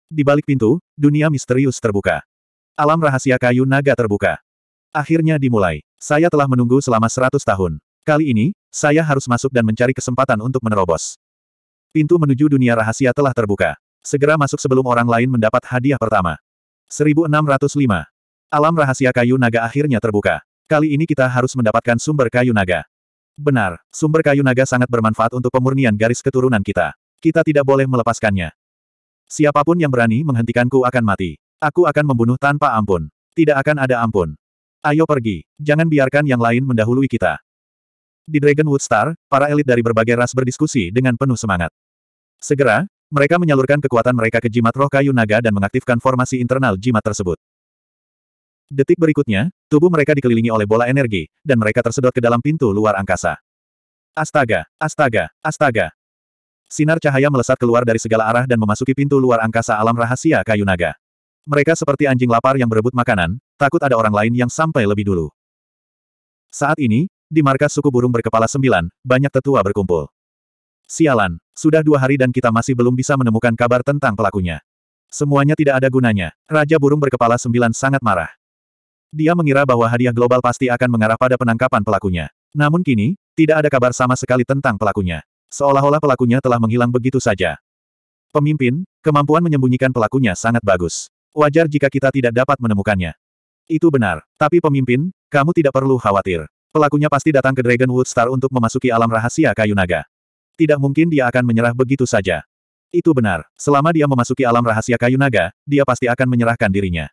S1: Di balik pintu, dunia misterius terbuka. Alam rahasia kayu naga terbuka. Akhirnya dimulai. Saya telah menunggu selama seratus tahun. Kali ini, saya harus masuk dan mencari kesempatan untuk menerobos. Pintu menuju dunia rahasia telah terbuka. Segera masuk sebelum orang lain mendapat hadiah pertama. 1605. Alam rahasia kayu naga akhirnya terbuka. Kali ini kita harus mendapatkan sumber kayu naga. Benar, sumber kayu naga sangat bermanfaat untuk pemurnian garis keturunan kita. Kita tidak boleh melepaskannya. Siapapun yang berani menghentikanku akan mati. Aku akan membunuh tanpa ampun. Tidak akan ada ampun. Ayo pergi, jangan biarkan yang lain mendahului kita. Di Dragonwood Star, para elit dari berbagai ras berdiskusi dengan penuh semangat. Segera, mereka menyalurkan kekuatan mereka ke jimat roh kayu naga dan mengaktifkan formasi internal jimat tersebut. Detik berikutnya, tubuh mereka dikelilingi oleh bola energi, dan mereka tersedot ke dalam pintu luar angkasa. Astaga, astaga, astaga. Sinar cahaya melesat keluar dari segala arah dan memasuki pintu luar angkasa alam rahasia kayu naga. Mereka seperti anjing lapar yang berebut makanan, takut ada orang lain yang sampai lebih dulu. Saat ini, di markas suku burung berkepala sembilan, banyak tetua berkumpul. Sialan, sudah dua hari dan kita masih belum bisa menemukan kabar tentang pelakunya. Semuanya tidak ada gunanya. Raja burung berkepala sembilan sangat marah. Dia mengira bahwa hadiah global pasti akan mengarah pada penangkapan pelakunya. Namun kini, tidak ada kabar sama sekali tentang pelakunya. Seolah-olah pelakunya telah menghilang begitu saja. Pemimpin, kemampuan menyembunyikan pelakunya sangat bagus. Wajar jika kita tidak dapat menemukannya. Itu benar. Tapi pemimpin, kamu tidak perlu khawatir. Pelakunya pasti datang ke Dragonwood Star untuk memasuki alam rahasia kayu naga. Tidak mungkin dia akan menyerah begitu saja. Itu benar. Selama dia memasuki alam rahasia kayu naga, dia pasti akan menyerahkan dirinya.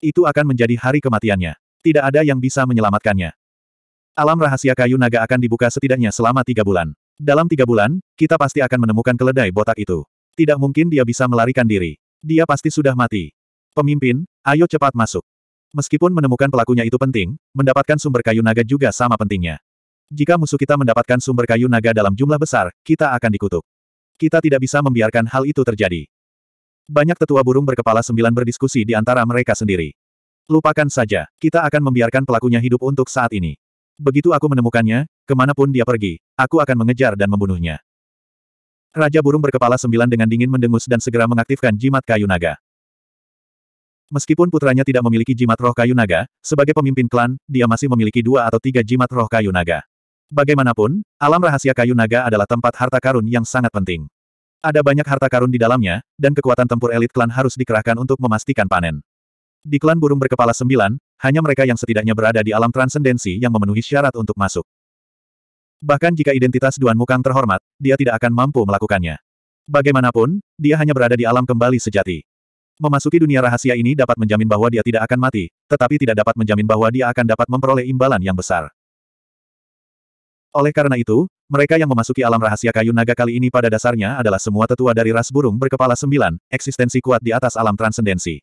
S1: Itu akan menjadi hari kematiannya. Tidak ada yang bisa menyelamatkannya. Alam rahasia kayu naga akan dibuka setidaknya selama tiga bulan. Dalam tiga bulan, kita pasti akan menemukan keledai botak itu. Tidak mungkin dia bisa melarikan diri. Dia pasti sudah mati. Pemimpin, ayo cepat masuk. Meskipun menemukan pelakunya itu penting, mendapatkan sumber kayu naga juga sama pentingnya. Jika musuh kita mendapatkan sumber kayu naga dalam jumlah besar, kita akan dikutuk. Kita tidak bisa membiarkan hal itu terjadi. Banyak tetua burung berkepala sembilan berdiskusi di antara mereka sendiri. Lupakan saja, kita akan membiarkan pelakunya hidup untuk saat ini. Begitu aku menemukannya, kemanapun dia pergi, aku akan mengejar dan membunuhnya. Raja burung berkepala sembilan dengan dingin mendengus dan segera mengaktifkan jimat kayu naga. Meskipun putranya tidak memiliki jimat roh kayu naga, sebagai pemimpin klan, dia masih memiliki dua atau tiga jimat roh kayu naga. Bagaimanapun, alam rahasia kayu naga adalah tempat harta karun yang sangat penting. Ada banyak harta karun di dalamnya, dan kekuatan tempur elit klan harus dikerahkan untuk memastikan panen. Di klan burung berkepala sembilan, hanya mereka yang setidaknya berada di alam transendensi yang memenuhi syarat untuk masuk. Bahkan jika identitas Duan Mukang terhormat, dia tidak akan mampu melakukannya. Bagaimanapun, dia hanya berada di alam kembali sejati. Memasuki dunia rahasia ini dapat menjamin bahwa dia tidak akan mati, tetapi tidak dapat menjamin bahwa dia akan dapat memperoleh imbalan yang besar. Oleh karena itu, mereka yang memasuki alam rahasia kayu naga kali ini pada dasarnya adalah semua tetua dari ras burung berkepala sembilan, eksistensi kuat di atas alam transendensi.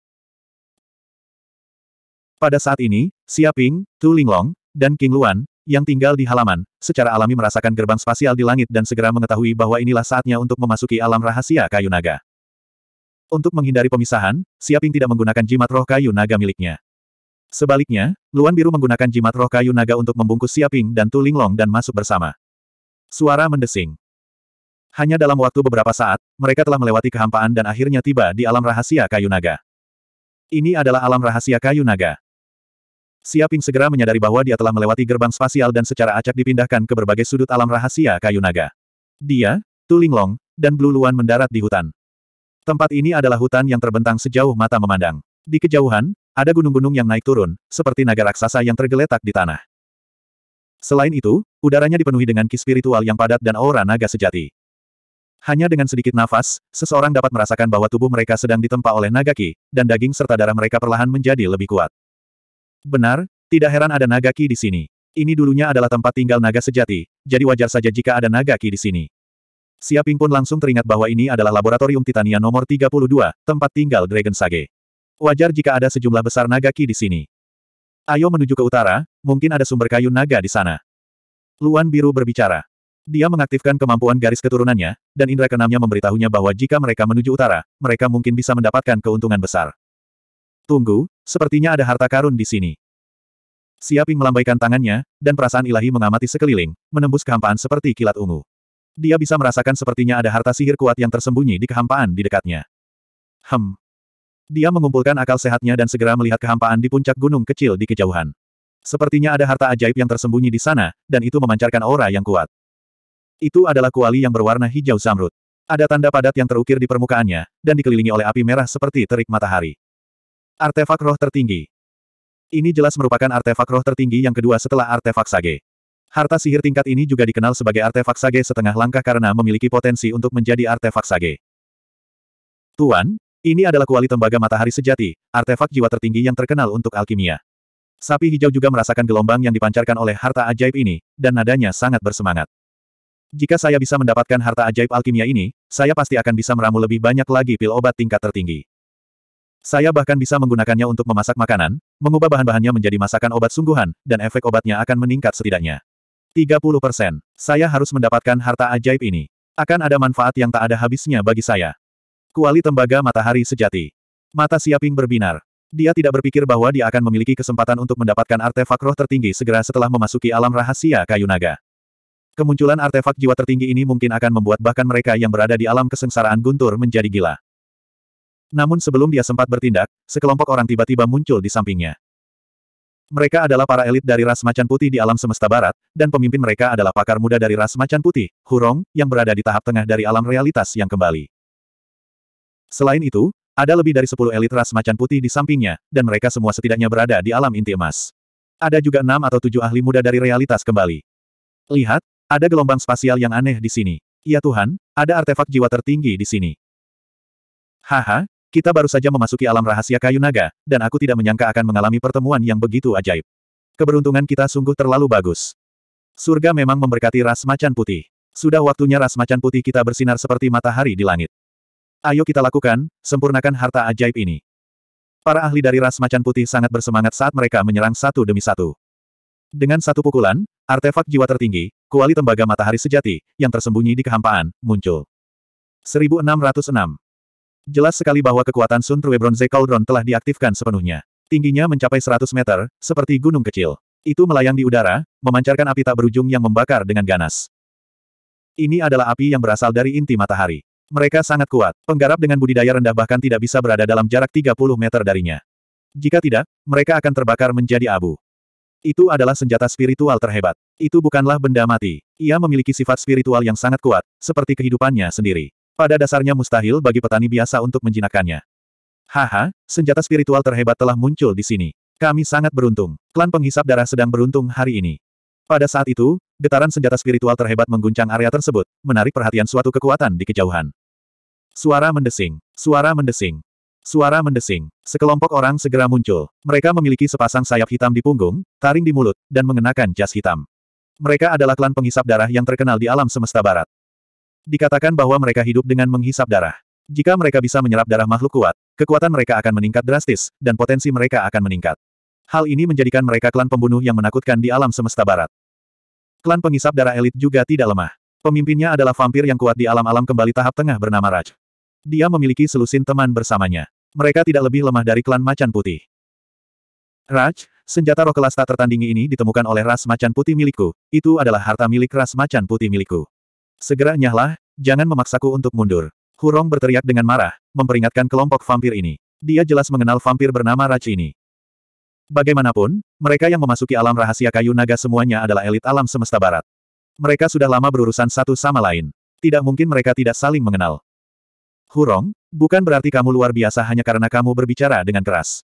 S1: Pada saat ini, Xia Ping, Tu Linglong, dan King Luan, yang tinggal di halaman, secara alami merasakan gerbang spasial di langit dan segera mengetahui bahwa inilah saatnya untuk memasuki alam rahasia kayu naga. Untuk menghindari pemisahan, Xia tidak menggunakan jimat roh kayu naga miliknya. Sebaliknya, Luan Biru menggunakan jimat roh kayu naga untuk membungkus Siaping dan Tu Linglong dan masuk bersama. Suara mendesing. Hanya dalam waktu beberapa saat, mereka telah melewati kehampaan dan akhirnya tiba di alam rahasia kayu naga. Ini adalah alam rahasia kayu naga. Siaping segera menyadari bahwa dia telah melewati gerbang spasial dan secara acak dipindahkan ke berbagai sudut alam rahasia kayu naga. Dia, Tu Linglong, dan Blue Luan mendarat di hutan. Tempat ini adalah hutan yang terbentang sejauh mata memandang. Di kejauhan, ada gunung-gunung yang naik turun, seperti naga raksasa yang tergeletak di tanah. Selain itu, udaranya dipenuhi dengan ki spiritual yang padat dan aura naga sejati. Hanya dengan sedikit nafas, seseorang dapat merasakan bahwa tubuh mereka sedang ditempa oleh naga ki, dan daging serta darah mereka perlahan menjadi lebih kuat. Benar, tidak heran ada naga ki di sini. Ini dulunya adalah tempat tinggal naga sejati, jadi wajar saja jika ada naga ki di sini. Siaping pun langsung teringat bahwa ini adalah laboratorium Titania nomor 32, tempat tinggal Dragon Sage. Wajar jika ada sejumlah besar naga ki di sini. Ayo menuju ke utara, mungkin ada sumber kayu naga di sana. Luan Biru berbicara. Dia mengaktifkan kemampuan garis keturunannya, dan indera keenamnya memberitahunya bahwa jika mereka menuju utara, mereka mungkin bisa mendapatkan keuntungan besar. Tunggu, sepertinya ada harta karun di sini. Siaping melambaikan tangannya, dan perasaan ilahi mengamati sekeliling, menembus kehampaan seperti kilat ungu. Dia bisa merasakan sepertinya ada harta sihir kuat yang tersembunyi di kehampaan di dekatnya. Hem, dia mengumpulkan akal sehatnya dan segera melihat kehampaan di puncak gunung kecil di kejauhan. Sepertinya ada harta ajaib yang tersembunyi di sana, dan itu memancarkan aura yang kuat. Itu adalah kuali yang berwarna hijau zamrud. Ada tanda padat yang terukir di permukaannya, dan dikelilingi oleh api merah seperti terik matahari. Artefak roh tertinggi. Ini jelas merupakan artefak roh tertinggi yang kedua setelah artefak sage. Harta sihir tingkat ini juga dikenal sebagai artefak sage setengah langkah karena memiliki potensi untuk menjadi artefak sage. Tuan, ini adalah kuali tembaga matahari sejati, artefak jiwa tertinggi yang terkenal untuk alkimia. Sapi hijau juga merasakan gelombang yang dipancarkan oleh harta ajaib ini, dan nadanya sangat bersemangat. Jika saya bisa mendapatkan harta ajaib alkimia ini, saya pasti akan bisa meramu lebih banyak lagi pil obat tingkat tertinggi. Saya bahkan bisa menggunakannya untuk memasak makanan, mengubah bahan-bahannya menjadi masakan obat sungguhan, dan efek obatnya akan meningkat setidaknya. 30%. Saya harus mendapatkan harta ajaib ini. Akan ada manfaat yang tak ada habisnya bagi saya. Kuali tembaga matahari sejati. Mata Siaping berbinar. Dia tidak berpikir bahwa dia akan memiliki kesempatan untuk mendapatkan artefak roh tertinggi segera setelah memasuki alam rahasia kayu naga. Kemunculan artefak jiwa tertinggi ini mungkin akan membuat bahkan mereka yang berada di alam kesengsaraan guntur menjadi gila. Namun sebelum dia sempat bertindak, sekelompok orang tiba-tiba muncul di sampingnya. Mereka adalah para elit dari ras macan putih di alam semesta barat, dan pemimpin mereka adalah pakar muda dari ras macan putih, Hurong, yang berada di tahap tengah dari alam realitas yang kembali. Selain itu, ada lebih dari 10 elit ras macan putih di sampingnya, dan mereka semua setidaknya berada di alam inti emas. Ada juga enam atau tujuh ahli muda dari realitas kembali. Lihat, ada gelombang spasial yang aneh di sini. Ya Tuhan, ada artefak jiwa tertinggi di sini. Haha, kita baru saja memasuki alam rahasia kayu naga, dan aku tidak menyangka akan mengalami pertemuan yang begitu ajaib. Keberuntungan kita sungguh terlalu bagus. Surga memang memberkati ras macan putih. Sudah waktunya ras macan putih kita bersinar seperti matahari di langit. Ayo kita lakukan, sempurnakan harta ajaib ini. Para ahli dari ras macan putih sangat bersemangat saat mereka menyerang satu demi satu. Dengan satu pukulan, artefak jiwa tertinggi, kuali tembaga matahari sejati, yang tersembunyi di kehampaan, muncul. 1606. Jelas sekali bahwa kekuatan Sun True Bronze Cauldron telah diaktifkan sepenuhnya. Tingginya mencapai 100 meter, seperti gunung kecil. Itu melayang di udara, memancarkan api tak berujung yang membakar dengan ganas. Ini adalah api yang berasal dari inti matahari. Mereka sangat kuat. Penggarap dengan budidaya rendah bahkan tidak bisa berada dalam jarak 30 meter darinya. Jika tidak, mereka akan terbakar menjadi abu. Itu adalah senjata spiritual terhebat. Itu bukanlah benda mati. Ia memiliki sifat spiritual yang sangat kuat, seperti kehidupannya sendiri. Pada dasarnya mustahil bagi petani biasa untuk menjinakkannya. Haha, senjata spiritual terhebat telah muncul di sini. Kami sangat beruntung. Klan penghisap darah sedang beruntung hari ini. Pada saat itu, Getaran senjata spiritual terhebat mengguncang area tersebut, menarik perhatian suatu kekuatan di kejauhan. Suara mendesing. Suara mendesing. Suara mendesing. Sekelompok orang segera muncul. Mereka memiliki sepasang sayap hitam di punggung, taring di mulut, dan mengenakan jas hitam. Mereka adalah klan penghisap darah yang terkenal di alam semesta barat. Dikatakan bahwa mereka hidup dengan menghisap darah. Jika mereka bisa menyerap darah makhluk kuat, kekuatan mereka akan meningkat drastis, dan potensi mereka akan meningkat. Hal ini menjadikan mereka klan pembunuh yang menakutkan di alam semesta barat. Klan pengisap darah elit juga tidak lemah. Pemimpinnya adalah vampir yang kuat di alam-alam kembali tahap tengah bernama Raj. Dia memiliki selusin teman bersamanya. Mereka tidak lebih lemah dari klan macan putih. Raj, senjata roh kelas tak tertandingi ini ditemukan oleh ras macan putih milikku. Itu adalah harta milik ras macan putih milikku. Segera nyahlah, jangan memaksaku untuk mundur. Hurong berteriak dengan marah, memperingatkan kelompok vampir ini. Dia jelas mengenal vampir bernama Raj ini. Bagaimanapun, mereka yang memasuki alam rahasia kayu naga semuanya adalah elit alam semesta barat. Mereka sudah lama berurusan satu sama lain. Tidak mungkin mereka tidak saling mengenal. Hurong, bukan berarti kamu luar biasa hanya karena kamu berbicara dengan keras.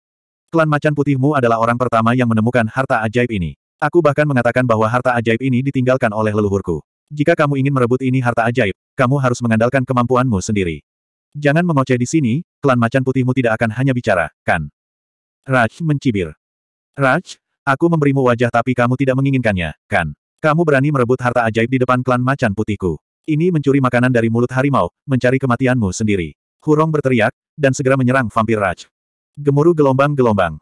S1: Klan Macan Putihmu adalah orang pertama yang menemukan harta ajaib ini. Aku bahkan mengatakan bahwa harta ajaib ini ditinggalkan oleh leluhurku. Jika kamu ingin merebut ini harta ajaib, kamu harus mengandalkan kemampuanmu sendiri. Jangan mengoceh di sini, klan Macan Putihmu tidak akan hanya bicara, kan? Raj mencibir. Raj, aku memberimu wajah tapi kamu tidak menginginkannya, kan? Kamu berani merebut harta ajaib di depan klan macan putihku. Ini mencuri makanan dari mulut harimau, mencari kematianmu sendiri. Hurong berteriak, dan segera menyerang vampir Raj. Gemuruh gelombang-gelombang.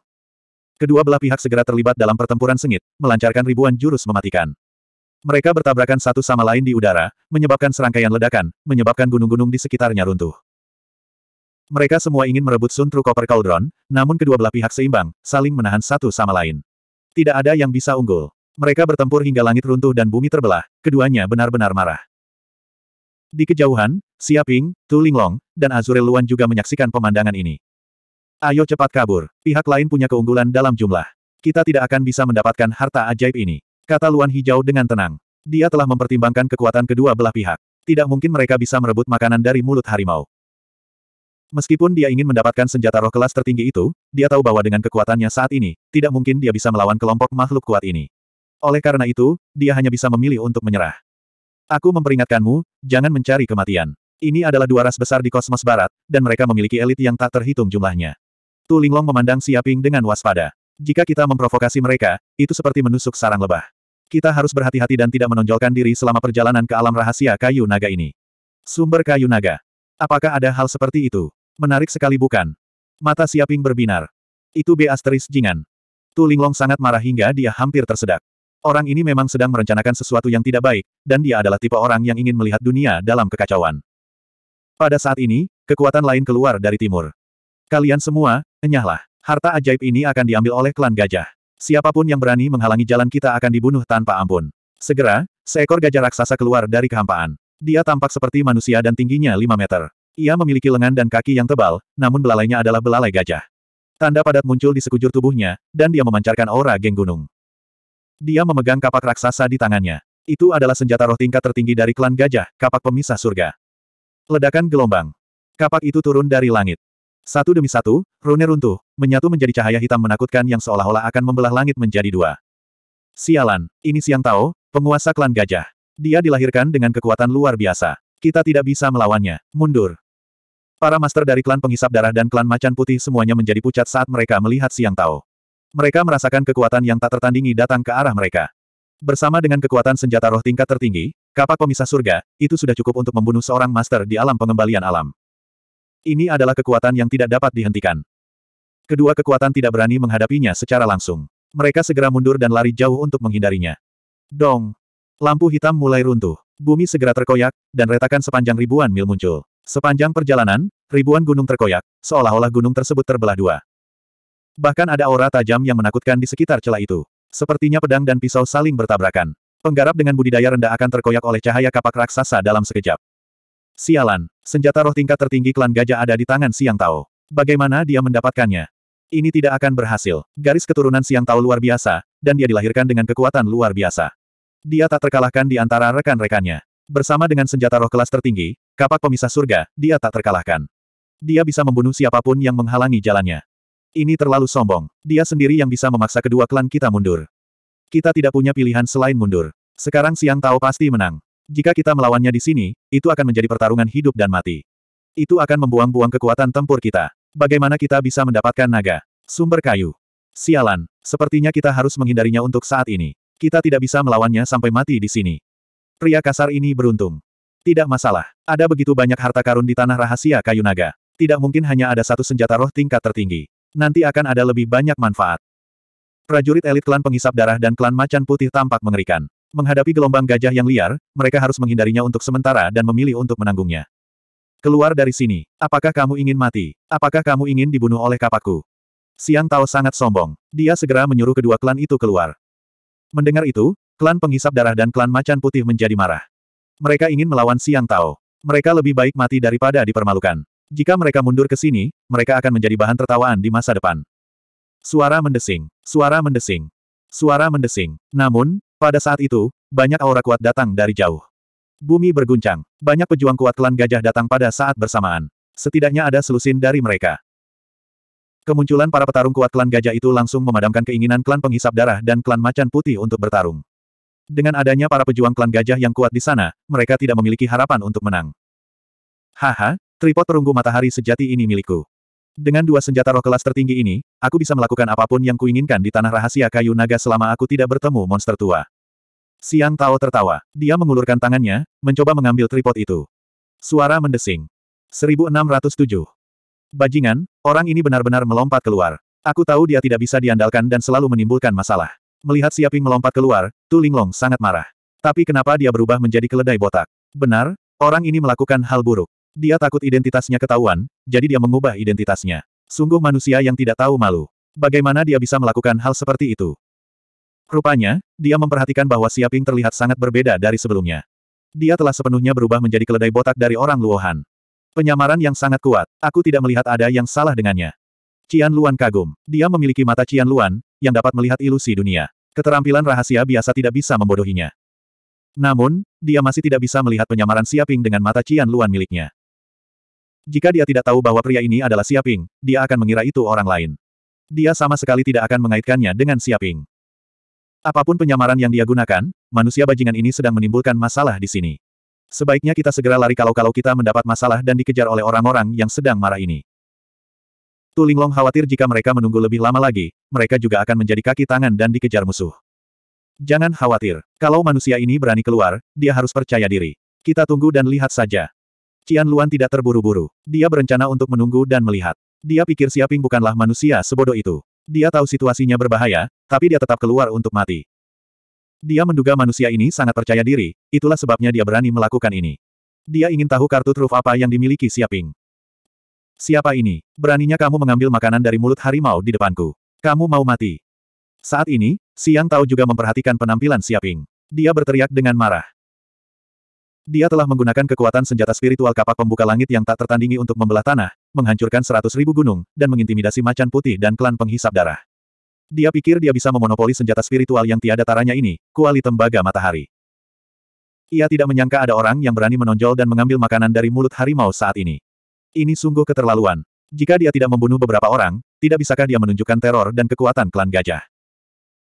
S1: Kedua belah pihak segera terlibat dalam pertempuran sengit, melancarkan ribuan jurus mematikan. Mereka bertabrakan satu sama lain di udara, menyebabkan serangkaian ledakan, menyebabkan gunung-gunung di sekitarnya runtuh. Mereka semua ingin merebut Sun True Copper Cauldron, namun kedua belah pihak seimbang, saling menahan satu sama lain. Tidak ada yang bisa unggul. Mereka bertempur hingga langit runtuh dan bumi terbelah, keduanya benar-benar marah. Di kejauhan, Siaping, Tu Linglong, dan Azure Luan juga menyaksikan pemandangan ini. Ayo cepat kabur, pihak lain punya keunggulan dalam jumlah. Kita tidak akan bisa mendapatkan harta ajaib ini, kata Luan Hijau dengan tenang. Dia telah mempertimbangkan kekuatan kedua belah pihak. Tidak mungkin mereka bisa merebut makanan dari mulut harimau. Meskipun dia ingin mendapatkan senjata roh kelas tertinggi itu, dia tahu bahwa dengan kekuatannya saat ini, tidak mungkin dia bisa melawan kelompok makhluk kuat ini. Oleh karena itu, dia hanya bisa memilih untuk menyerah. Aku memperingatkanmu, jangan mencari kematian. Ini adalah dua ras besar di kosmos barat, dan mereka memiliki elit yang tak terhitung jumlahnya. Tu Linglong memandang Siaping dengan waspada. Jika kita memprovokasi mereka, itu seperti menusuk sarang lebah. Kita harus berhati-hati dan tidak menonjolkan diri selama perjalanan ke alam rahasia kayu naga ini. Sumber kayu naga. Apakah ada hal seperti itu? Menarik sekali bukan? Mata Siaping berbinar. Itu B asteris Jingan. Tu Linglong sangat marah hingga dia hampir tersedak. Orang ini memang sedang merencanakan sesuatu yang tidak baik, dan dia adalah tipe orang yang ingin melihat dunia dalam kekacauan. Pada saat ini, kekuatan lain keluar dari timur. Kalian semua, enyahlah. Harta ajaib ini akan diambil oleh klan gajah. Siapapun yang berani menghalangi jalan kita akan dibunuh tanpa ampun. Segera, seekor gajah raksasa keluar dari kehampaan. Dia tampak seperti manusia dan tingginya 5 meter. Ia memiliki lengan dan kaki yang tebal, namun belalainya adalah belalai gajah. Tanda padat muncul di sekujur tubuhnya, dan dia memancarkan aura geng gunung. Dia memegang kapak raksasa di tangannya. Itu adalah senjata roh tingkat tertinggi dari klan gajah, kapak pemisah surga. Ledakan gelombang. Kapak itu turun dari langit. Satu demi satu, rune runtuh, menyatu menjadi cahaya hitam menakutkan yang seolah-olah akan membelah langit menjadi dua. Sialan, ini Siang Tao, penguasa klan gajah. Dia dilahirkan dengan kekuatan luar biasa. Kita tidak bisa melawannya. Mundur. Para master dari klan pengisap darah dan klan macan putih semuanya menjadi pucat saat mereka melihat Siang Tao. Mereka merasakan kekuatan yang tak tertandingi datang ke arah mereka. Bersama dengan kekuatan senjata roh tingkat tertinggi, kapak pemisah surga, itu sudah cukup untuk membunuh seorang master di alam pengembalian alam. Ini adalah kekuatan yang tidak dapat dihentikan. Kedua kekuatan tidak berani menghadapinya secara langsung. Mereka segera mundur dan lari jauh untuk menghindarinya. Dong! Lampu hitam mulai runtuh. Bumi segera terkoyak, dan retakan sepanjang ribuan mil muncul. Sepanjang perjalanan, ribuan gunung terkoyak, seolah-olah gunung tersebut terbelah dua. Bahkan ada aura tajam yang menakutkan di sekitar celah itu. Sepertinya pedang dan pisau saling bertabrakan. Penggarap dengan budidaya rendah akan terkoyak oleh cahaya kapak raksasa dalam sekejap. Sialan, senjata roh tingkat tertinggi klan gajah ada di tangan Siang Tao. Bagaimana dia mendapatkannya? Ini tidak akan berhasil. Garis keturunan Siang Tao luar biasa, dan dia dilahirkan dengan kekuatan luar biasa. Dia tak terkalahkan di antara rekan-rekannya. Bersama dengan senjata roh kelas tertinggi, kapak pemisah surga, dia tak terkalahkan. Dia bisa membunuh siapapun yang menghalangi jalannya. Ini terlalu sombong. Dia sendiri yang bisa memaksa kedua klan kita mundur. Kita tidak punya pilihan selain mundur. Sekarang siang tahu pasti menang. Jika kita melawannya di sini, itu akan menjadi pertarungan hidup dan mati. Itu akan membuang-buang kekuatan tempur kita. Bagaimana kita bisa mendapatkan naga? Sumber kayu. Sialan, sepertinya kita harus menghindarinya untuk saat ini. Kita tidak bisa melawannya sampai mati di sini. Pria kasar ini beruntung. Tidak masalah. Ada begitu banyak harta karun di tanah rahasia kayu naga. Tidak mungkin hanya ada satu senjata roh tingkat tertinggi. Nanti akan ada lebih banyak manfaat. Prajurit elit klan pengisap darah dan klan macan putih tampak mengerikan. Menghadapi gelombang gajah yang liar, mereka harus menghindarinya untuk sementara dan memilih untuk menanggungnya. Keluar dari sini. Apakah kamu ingin mati? Apakah kamu ingin dibunuh oleh kapakku? Siang Tao sangat sombong. Dia segera menyuruh kedua klan itu keluar. Mendengar itu, Klan penghisap darah dan klan macan putih menjadi marah. Mereka ingin melawan Siang Tao. Mereka lebih baik mati daripada dipermalukan. Jika mereka mundur ke sini, mereka akan menjadi bahan tertawaan di masa depan. Suara mendesing. Suara mendesing. Suara mendesing. Namun, pada saat itu, banyak aura kuat datang dari jauh. Bumi berguncang. Banyak pejuang kuat klan gajah datang pada saat bersamaan. Setidaknya ada selusin dari mereka. Kemunculan para petarung kuat klan gajah itu langsung memadamkan keinginan klan penghisap darah dan klan macan putih untuk bertarung. Dengan adanya para pejuang klan gajah yang kuat di sana, mereka tidak memiliki harapan untuk menang. Haha, tripod perunggu matahari sejati ini milikku. Dengan dua senjata roh kelas tertinggi ini, aku bisa melakukan apapun yang kuinginkan di tanah rahasia kayu naga selama aku tidak bertemu monster tua. Siang Tao tertawa. Dia mengulurkan tangannya, mencoba mengambil tripod itu. Suara mendesing. 1607. Bajingan, orang ini benar-benar melompat keluar. Aku tahu dia tidak bisa diandalkan dan selalu menimbulkan masalah. Melihat Siaping melompat keluar, Tu Linglong sangat marah. Tapi kenapa dia berubah menjadi keledai botak? Benar, orang ini melakukan hal buruk. Dia takut identitasnya ketahuan, jadi dia mengubah identitasnya. Sungguh manusia yang tidak tahu malu. Bagaimana dia bisa melakukan hal seperti itu? Rupanya, dia memperhatikan bahwa Siaping terlihat sangat berbeda dari sebelumnya. Dia telah sepenuhnya berubah menjadi keledai botak dari orang Luohan. Penyamaran yang sangat kuat, aku tidak melihat ada yang salah dengannya. Cian Luan kagum. Dia memiliki mata Cian Luan, yang dapat melihat ilusi dunia. Keterampilan rahasia biasa tidak bisa membodohinya. Namun, dia masih tidak bisa melihat penyamaran Siaping dengan mata Cian Luan miliknya. Jika dia tidak tahu bahwa pria ini adalah Siaping, dia akan mengira itu orang lain. Dia sama sekali tidak akan mengaitkannya dengan Siaping. Apapun penyamaran yang dia gunakan, manusia bajingan ini sedang menimbulkan masalah di sini. Sebaiknya kita segera lari kalau-kalau kita mendapat masalah dan dikejar oleh orang-orang yang sedang marah ini. Tu Linglong khawatir jika mereka menunggu lebih lama lagi, mereka juga akan menjadi kaki tangan dan dikejar musuh. Jangan khawatir, kalau manusia ini berani keluar, dia harus percaya diri. Kita tunggu dan lihat saja. Qian Luan tidak terburu-buru. Dia berencana untuk menunggu dan melihat. Dia pikir Siaping bukanlah manusia sebodoh itu. Dia tahu situasinya berbahaya, tapi dia tetap keluar untuk mati. Dia menduga manusia ini sangat percaya diri, itulah sebabnya dia berani melakukan ini. Dia ingin tahu kartu truf apa yang dimiliki Siaping. Siapa ini? Beraninya kamu mengambil makanan dari mulut harimau di depanku. Kamu mau mati. Saat ini, Siang Tao juga memperhatikan penampilan Siaping. Dia berteriak dengan marah. Dia telah menggunakan kekuatan senjata spiritual kapak pembuka langit yang tak tertandingi untuk membelah tanah, menghancurkan seratus ribu gunung, dan mengintimidasi macan putih dan klan penghisap darah. Dia pikir dia bisa memonopoli senjata spiritual yang tiada taranya ini, kuali tembaga matahari. Ia tidak menyangka ada orang yang berani menonjol dan mengambil makanan dari mulut harimau saat ini. Ini sungguh keterlaluan. Jika dia tidak membunuh beberapa orang, tidak bisakah dia menunjukkan teror dan kekuatan klan gajah?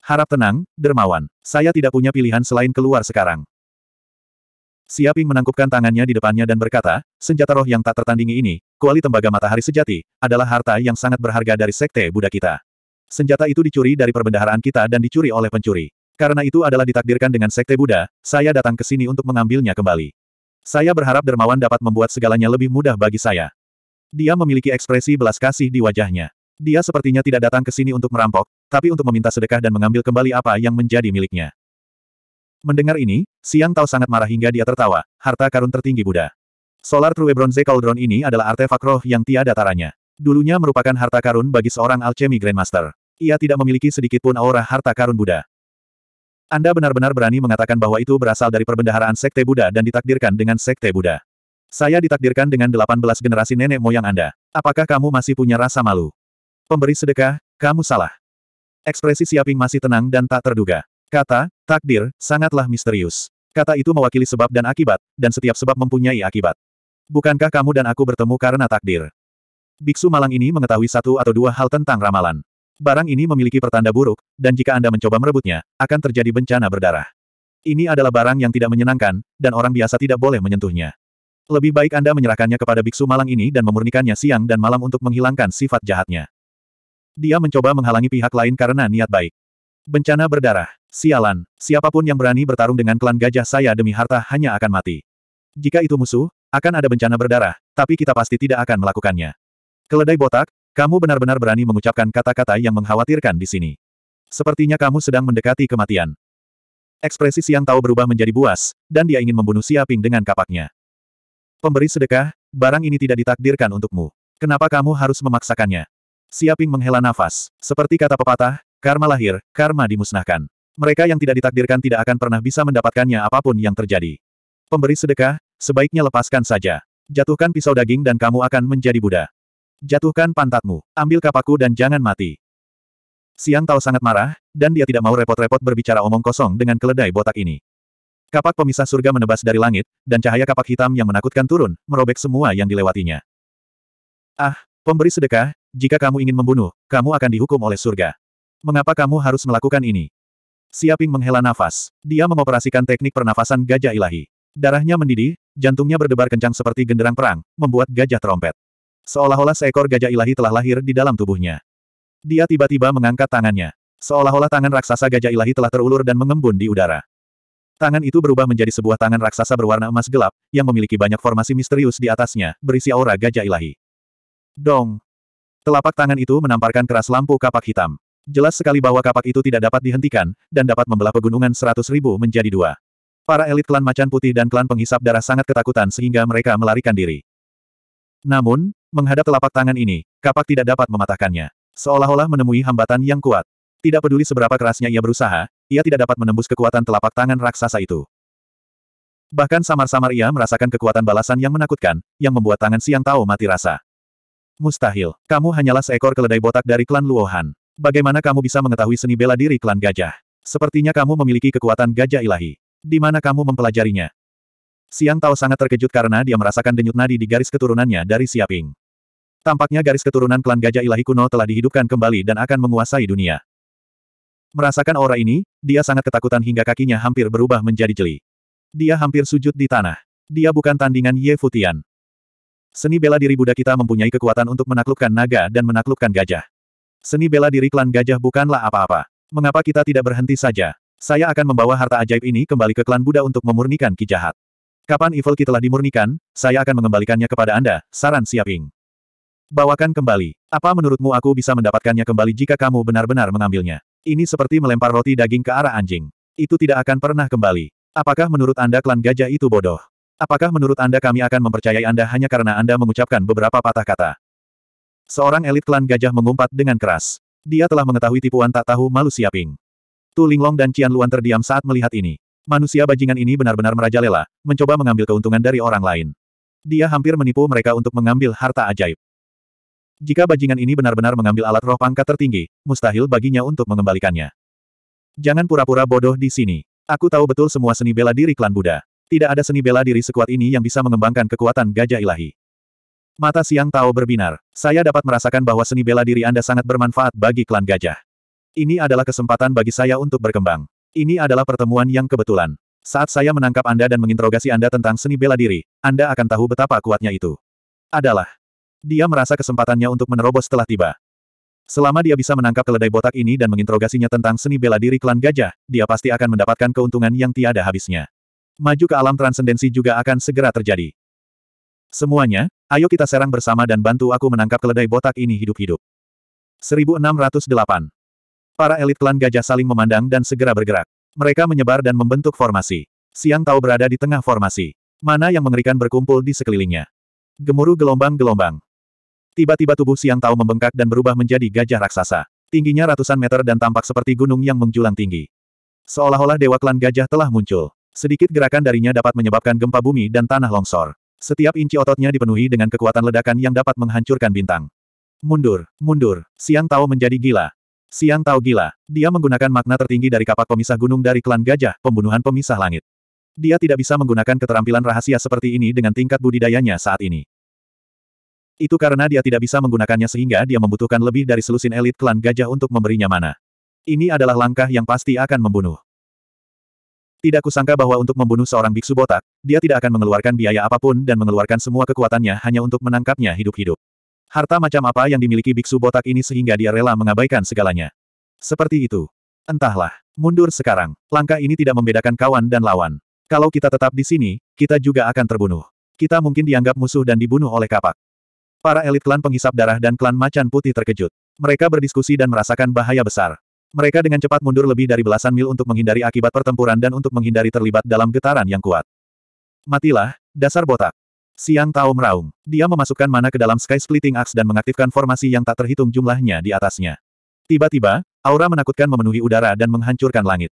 S1: Harap tenang, dermawan. Saya tidak punya pilihan selain keluar sekarang. Siaping menangkupkan tangannya di depannya dan berkata, senjata roh yang tak tertandingi ini, kuali tembaga matahari sejati, adalah harta yang sangat berharga dari sekte Buddha kita. Senjata itu dicuri dari perbendaharaan kita dan dicuri oleh pencuri. Karena itu adalah ditakdirkan dengan sekte Buddha, saya datang ke sini untuk mengambilnya kembali. Saya berharap dermawan dapat membuat segalanya lebih mudah bagi saya. Dia memiliki ekspresi belas kasih di wajahnya. Dia sepertinya tidak datang ke sini untuk merampok, tapi untuk meminta sedekah dan mengambil kembali apa yang menjadi miliknya. Mendengar ini, Siang Tao sangat marah hingga dia tertawa, harta karun tertinggi Buddha. Solar True Bronze Cauldron ini adalah artefak roh yang tiada taranya. Dulunya merupakan harta karun bagi seorang alchemy grandmaster. Ia tidak memiliki sedikitpun aura harta karun Buddha. Anda benar-benar berani mengatakan bahwa itu berasal dari perbendaharaan Sekte Buddha dan ditakdirkan dengan Sekte Buddha. Saya ditakdirkan dengan 18 generasi nenek moyang Anda. Apakah kamu masih punya rasa malu? Pemberi sedekah, kamu salah. Ekspresi Siaping masih tenang dan tak terduga. Kata, takdir, sangatlah misterius. Kata itu mewakili sebab dan akibat, dan setiap sebab mempunyai akibat. Bukankah kamu dan aku bertemu karena takdir? Biksu malang ini mengetahui satu atau dua hal tentang ramalan. Barang ini memiliki pertanda buruk, dan jika Anda mencoba merebutnya, akan terjadi bencana berdarah. Ini adalah barang yang tidak menyenangkan, dan orang biasa tidak boleh menyentuhnya. Lebih baik Anda menyerahkannya kepada biksu malang ini dan memurnikannya siang dan malam untuk menghilangkan sifat jahatnya. Dia mencoba menghalangi pihak lain karena niat baik. Bencana berdarah. Sialan, siapapun yang berani bertarung dengan klan gajah saya demi harta hanya akan mati. Jika itu musuh, akan ada bencana berdarah, tapi kita pasti tidak akan melakukannya. Keledai botak, kamu benar-benar berani mengucapkan kata-kata yang mengkhawatirkan di sini. Sepertinya kamu sedang mendekati kematian. Ekspresi Siang tahu berubah menjadi buas, dan dia ingin membunuh Siaping dengan kapaknya. Pemberi sedekah, barang ini tidak ditakdirkan untukmu. Kenapa kamu harus memaksakannya? Siaping menghela nafas. Seperti kata pepatah, karma lahir, karma dimusnahkan. Mereka yang tidak ditakdirkan tidak akan pernah bisa mendapatkannya apapun yang terjadi. Pemberi sedekah, sebaiknya lepaskan saja. Jatuhkan pisau daging dan kamu akan menjadi Buddha. Jatuhkan pantatmu, ambil kapaku dan jangan mati. Siang Tao sangat marah, dan dia tidak mau repot-repot berbicara omong kosong dengan keledai botak ini. Kapak pemisah surga menebas dari langit, dan cahaya kapak hitam yang menakutkan turun, merobek semua yang dilewatinya. Ah, pemberi sedekah, jika kamu ingin membunuh, kamu akan dihukum oleh surga. Mengapa kamu harus melakukan ini? Siaping menghela nafas. Dia mengoperasikan teknik pernafasan gajah ilahi. Darahnya mendidih, jantungnya berdebar kencang seperti genderang perang, membuat gajah terompet. Seolah-olah seekor gajah ilahi telah lahir di dalam tubuhnya. Dia tiba-tiba mengangkat tangannya. Seolah-olah tangan raksasa gajah ilahi telah terulur dan mengembun di udara. Tangan itu berubah menjadi sebuah tangan raksasa berwarna emas gelap, yang memiliki banyak formasi misterius di atasnya, berisi aura gajah ilahi. Dong! Telapak tangan itu menamparkan keras lampu kapak hitam. Jelas sekali bahwa kapak itu tidak dapat dihentikan, dan dapat membelah pegunungan seratus ribu menjadi dua. Para elit klan macan putih dan klan penghisap darah sangat ketakutan sehingga mereka melarikan diri. Namun, menghadap telapak tangan ini, kapak tidak dapat mematahkannya. Seolah-olah menemui hambatan yang kuat. Tidak peduli seberapa kerasnya ia berusaha, ia tidak dapat menembus kekuatan telapak tangan raksasa itu. Bahkan samar-samar ia merasakan kekuatan balasan yang menakutkan, yang membuat tangan siang Tao mati rasa. Mustahil, kamu hanyalah seekor keledai botak dari klan Luohan. Bagaimana kamu bisa mengetahui seni bela diri klan gajah? Sepertinya kamu memiliki kekuatan gajah ilahi. Di mana kamu mempelajarinya? Siang Tao sangat terkejut karena dia merasakan denyut nadi di garis keturunannya dari Siaping. Tampaknya garis keturunan klan gajah ilahi kuno telah dihidupkan kembali dan akan menguasai dunia. Merasakan aura ini, dia sangat ketakutan hingga kakinya hampir berubah menjadi jeli. Dia hampir sujud di tanah. Dia bukan tandingan Ye Futian. Seni bela diri Buddha kita mempunyai kekuatan untuk menaklukkan naga dan menaklukkan gajah. Seni bela diri klan gajah bukanlah apa-apa. Mengapa kita tidak berhenti saja? Saya akan membawa harta ajaib ini kembali ke klan Buddha untuk memurnikan ki jahat. Kapan evil kita telah dimurnikan, saya akan mengembalikannya kepada Anda, saran Siaping. Bawakan kembali. Apa menurutmu aku bisa mendapatkannya kembali jika kamu benar-benar mengambilnya? Ini seperti melempar roti daging ke arah anjing. Itu tidak akan pernah kembali. Apakah menurut Anda klan gajah itu bodoh? Apakah menurut Anda kami akan mempercayai Anda hanya karena Anda mengucapkan beberapa patah kata? Seorang elit klan gajah mengumpat dengan keras. Dia telah mengetahui tipuan tak tahu malu siaping. Tu Linglong dan Qian Luan terdiam saat melihat ini. Manusia bajingan ini benar-benar merajalela, mencoba mengambil keuntungan dari orang lain. Dia hampir menipu mereka untuk mengambil harta ajaib. Jika bajingan ini benar-benar mengambil alat roh pangkat tertinggi, mustahil baginya untuk mengembalikannya. Jangan pura-pura bodoh di sini. Aku tahu betul semua seni bela diri klan Buddha. Tidak ada seni bela diri sekuat ini yang bisa mengembangkan kekuatan gajah ilahi. Mata siang tahu berbinar. Saya dapat merasakan bahwa seni bela diri Anda sangat bermanfaat bagi klan gajah. Ini adalah kesempatan bagi saya untuk berkembang. Ini adalah pertemuan yang kebetulan. Saat saya menangkap Anda dan menginterogasi Anda tentang seni bela diri, Anda akan tahu betapa kuatnya itu. Adalah dia merasa kesempatannya untuk menerobos telah tiba. Selama dia bisa menangkap keledai botak ini dan menginterogasinya tentang seni bela diri klan gajah, dia pasti akan mendapatkan keuntungan yang tiada habisnya. Maju ke alam transendensi juga akan segera terjadi. Semuanya, ayo kita serang bersama dan bantu aku menangkap keledai botak ini hidup-hidup. 1608. Para elit klan gajah saling memandang dan segera bergerak. Mereka menyebar dan membentuk formasi. Siang tahu berada di tengah formasi. Mana yang mengerikan berkumpul di sekelilingnya. Gemuruh gelombang-gelombang. Tiba-tiba tubuh Siang Tao membengkak dan berubah menjadi gajah raksasa. Tingginya ratusan meter dan tampak seperti gunung yang menjulang tinggi. Seolah-olah dewa klan gajah telah muncul. Sedikit gerakan darinya dapat menyebabkan gempa bumi dan tanah longsor. Setiap inci ototnya dipenuhi dengan kekuatan ledakan yang dapat menghancurkan bintang. Mundur, mundur, Siang Tao menjadi gila. Siang Tao gila. Dia menggunakan makna tertinggi dari kapak pemisah gunung dari klan gajah, pembunuhan pemisah langit. Dia tidak bisa menggunakan keterampilan rahasia seperti ini dengan tingkat budidayanya saat ini. Itu karena dia tidak bisa menggunakannya sehingga dia membutuhkan lebih dari selusin elit klan gajah untuk memberinya mana. Ini adalah langkah yang pasti akan membunuh. Tidak kusangka bahwa untuk membunuh seorang biksu botak, dia tidak akan mengeluarkan biaya apapun dan mengeluarkan semua kekuatannya hanya untuk menangkapnya hidup-hidup. Harta macam apa yang dimiliki biksu botak ini sehingga dia rela mengabaikan segalanya. Seperti itu. Entahlah. Mundur sekarang. Langkah ini tidak membedakan kawan dan lawan. Kalau kita tetap di sini, kita juga akan terbunuh. Kita mungkin dianggap musuh dan dibunuh oleh kapak. Para elit klan penghisap darah dan klan macan putih terkejut. Mereka berdiskusi dan merasakan bahaya besar. Mereka dengan cepat mundur lebih dari belasan mil untuk menghindari akibat pertempuran dan untuk menghindari terlibat dalam getaran yang kuat. Matilah, dasar botak. Siang Tao meraung. Dia memasukkan mana ke dalam Sky Splitting Axe dan mengaktifkan formasi yang tak terhitung jumlahnya di atasnya. Tiba-tiba, aura menakutkan memenuhi udara dan menghancurkan langit.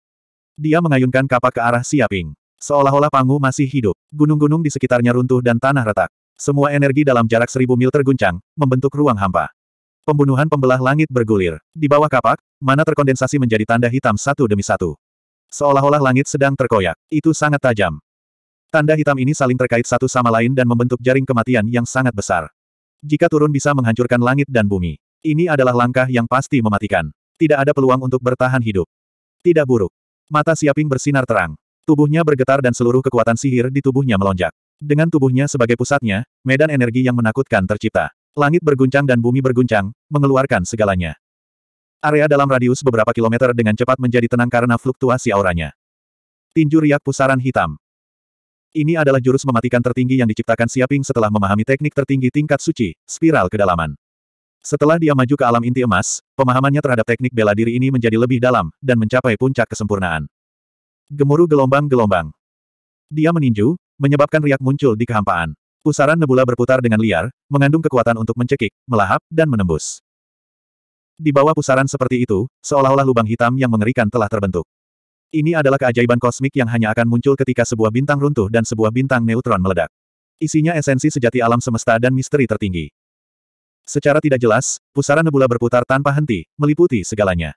S1: Dia mengayunkan kapak ke arah Siaping. Seolah-olah Pangu masih hidup. Gunung-gunung di sekitarnya runtuh dan tanah retak. Semua energi dalam jarak seribu mil terguncang, membentuk ruang hampa. Pembunuhan pembelah langit bergulir. Di bawah kapak, mana terkondensasi menjadi tanda hitam satu demi satu. Seolah-olah langit sedang terkoyak. Itu sangat tajam. Tanda hitam ini saling terkait satu sama lain dan membentuk jaring kematian yang sangat besar. Jika turun bisa menghancurkan langit dan bumi. Ini adalah langkah yang pasti mematikan. Tidak ada peluang untuk bertahan hidup. Tidak buruk. Mata Siaping bersinar terang. Tubuhnya bergetar dan seluruh kekuatan sihir di tubuhnya melonjak. Dengan tubuhnya sebagai pusatnya, medan energi yang menakutkan tercipta. Langit berguncang dan bumi berguncang, mengeluarkan segalanya. Area dalam radius beberapa kilometer dengan cepat menjadi tenang karena fluktuasi auranya. Tinju riak pusaran hitam. Ini adalah jurus mematikan tertinggi yang diciptakan Siaping setelah memahami teknik tertinggi tingkat suci, spiral kedalaman. Setelah dia maju ke alam inti emas, pemahamannya terhadap teknik bela diri ini menjadi lebih dalam, dan mencapai puncak kesempurnaan. Gemuruh gelombang-gelombang. Dia meninju, menyebabkan riak muncul di kehampaan. Pusaran nebula berputar dengan liar, mengandung kekuatan untuk mencekik, melahap, dan menembus. Di bawah pusaran seperti itu, seolah-olah lubang hitam yang mengerikan telah terbentuk. Ini adalah keajaiban kosmik yang hanya akan muncul ketika sebuah bintang runtuh dan sebuah bintang neutron meledak. Isinya esensi sejati alam semesta dan misteri tertinggi. Secara tidak jelas, pusaran nebula berputar tanpa henti, meliputi segalanya.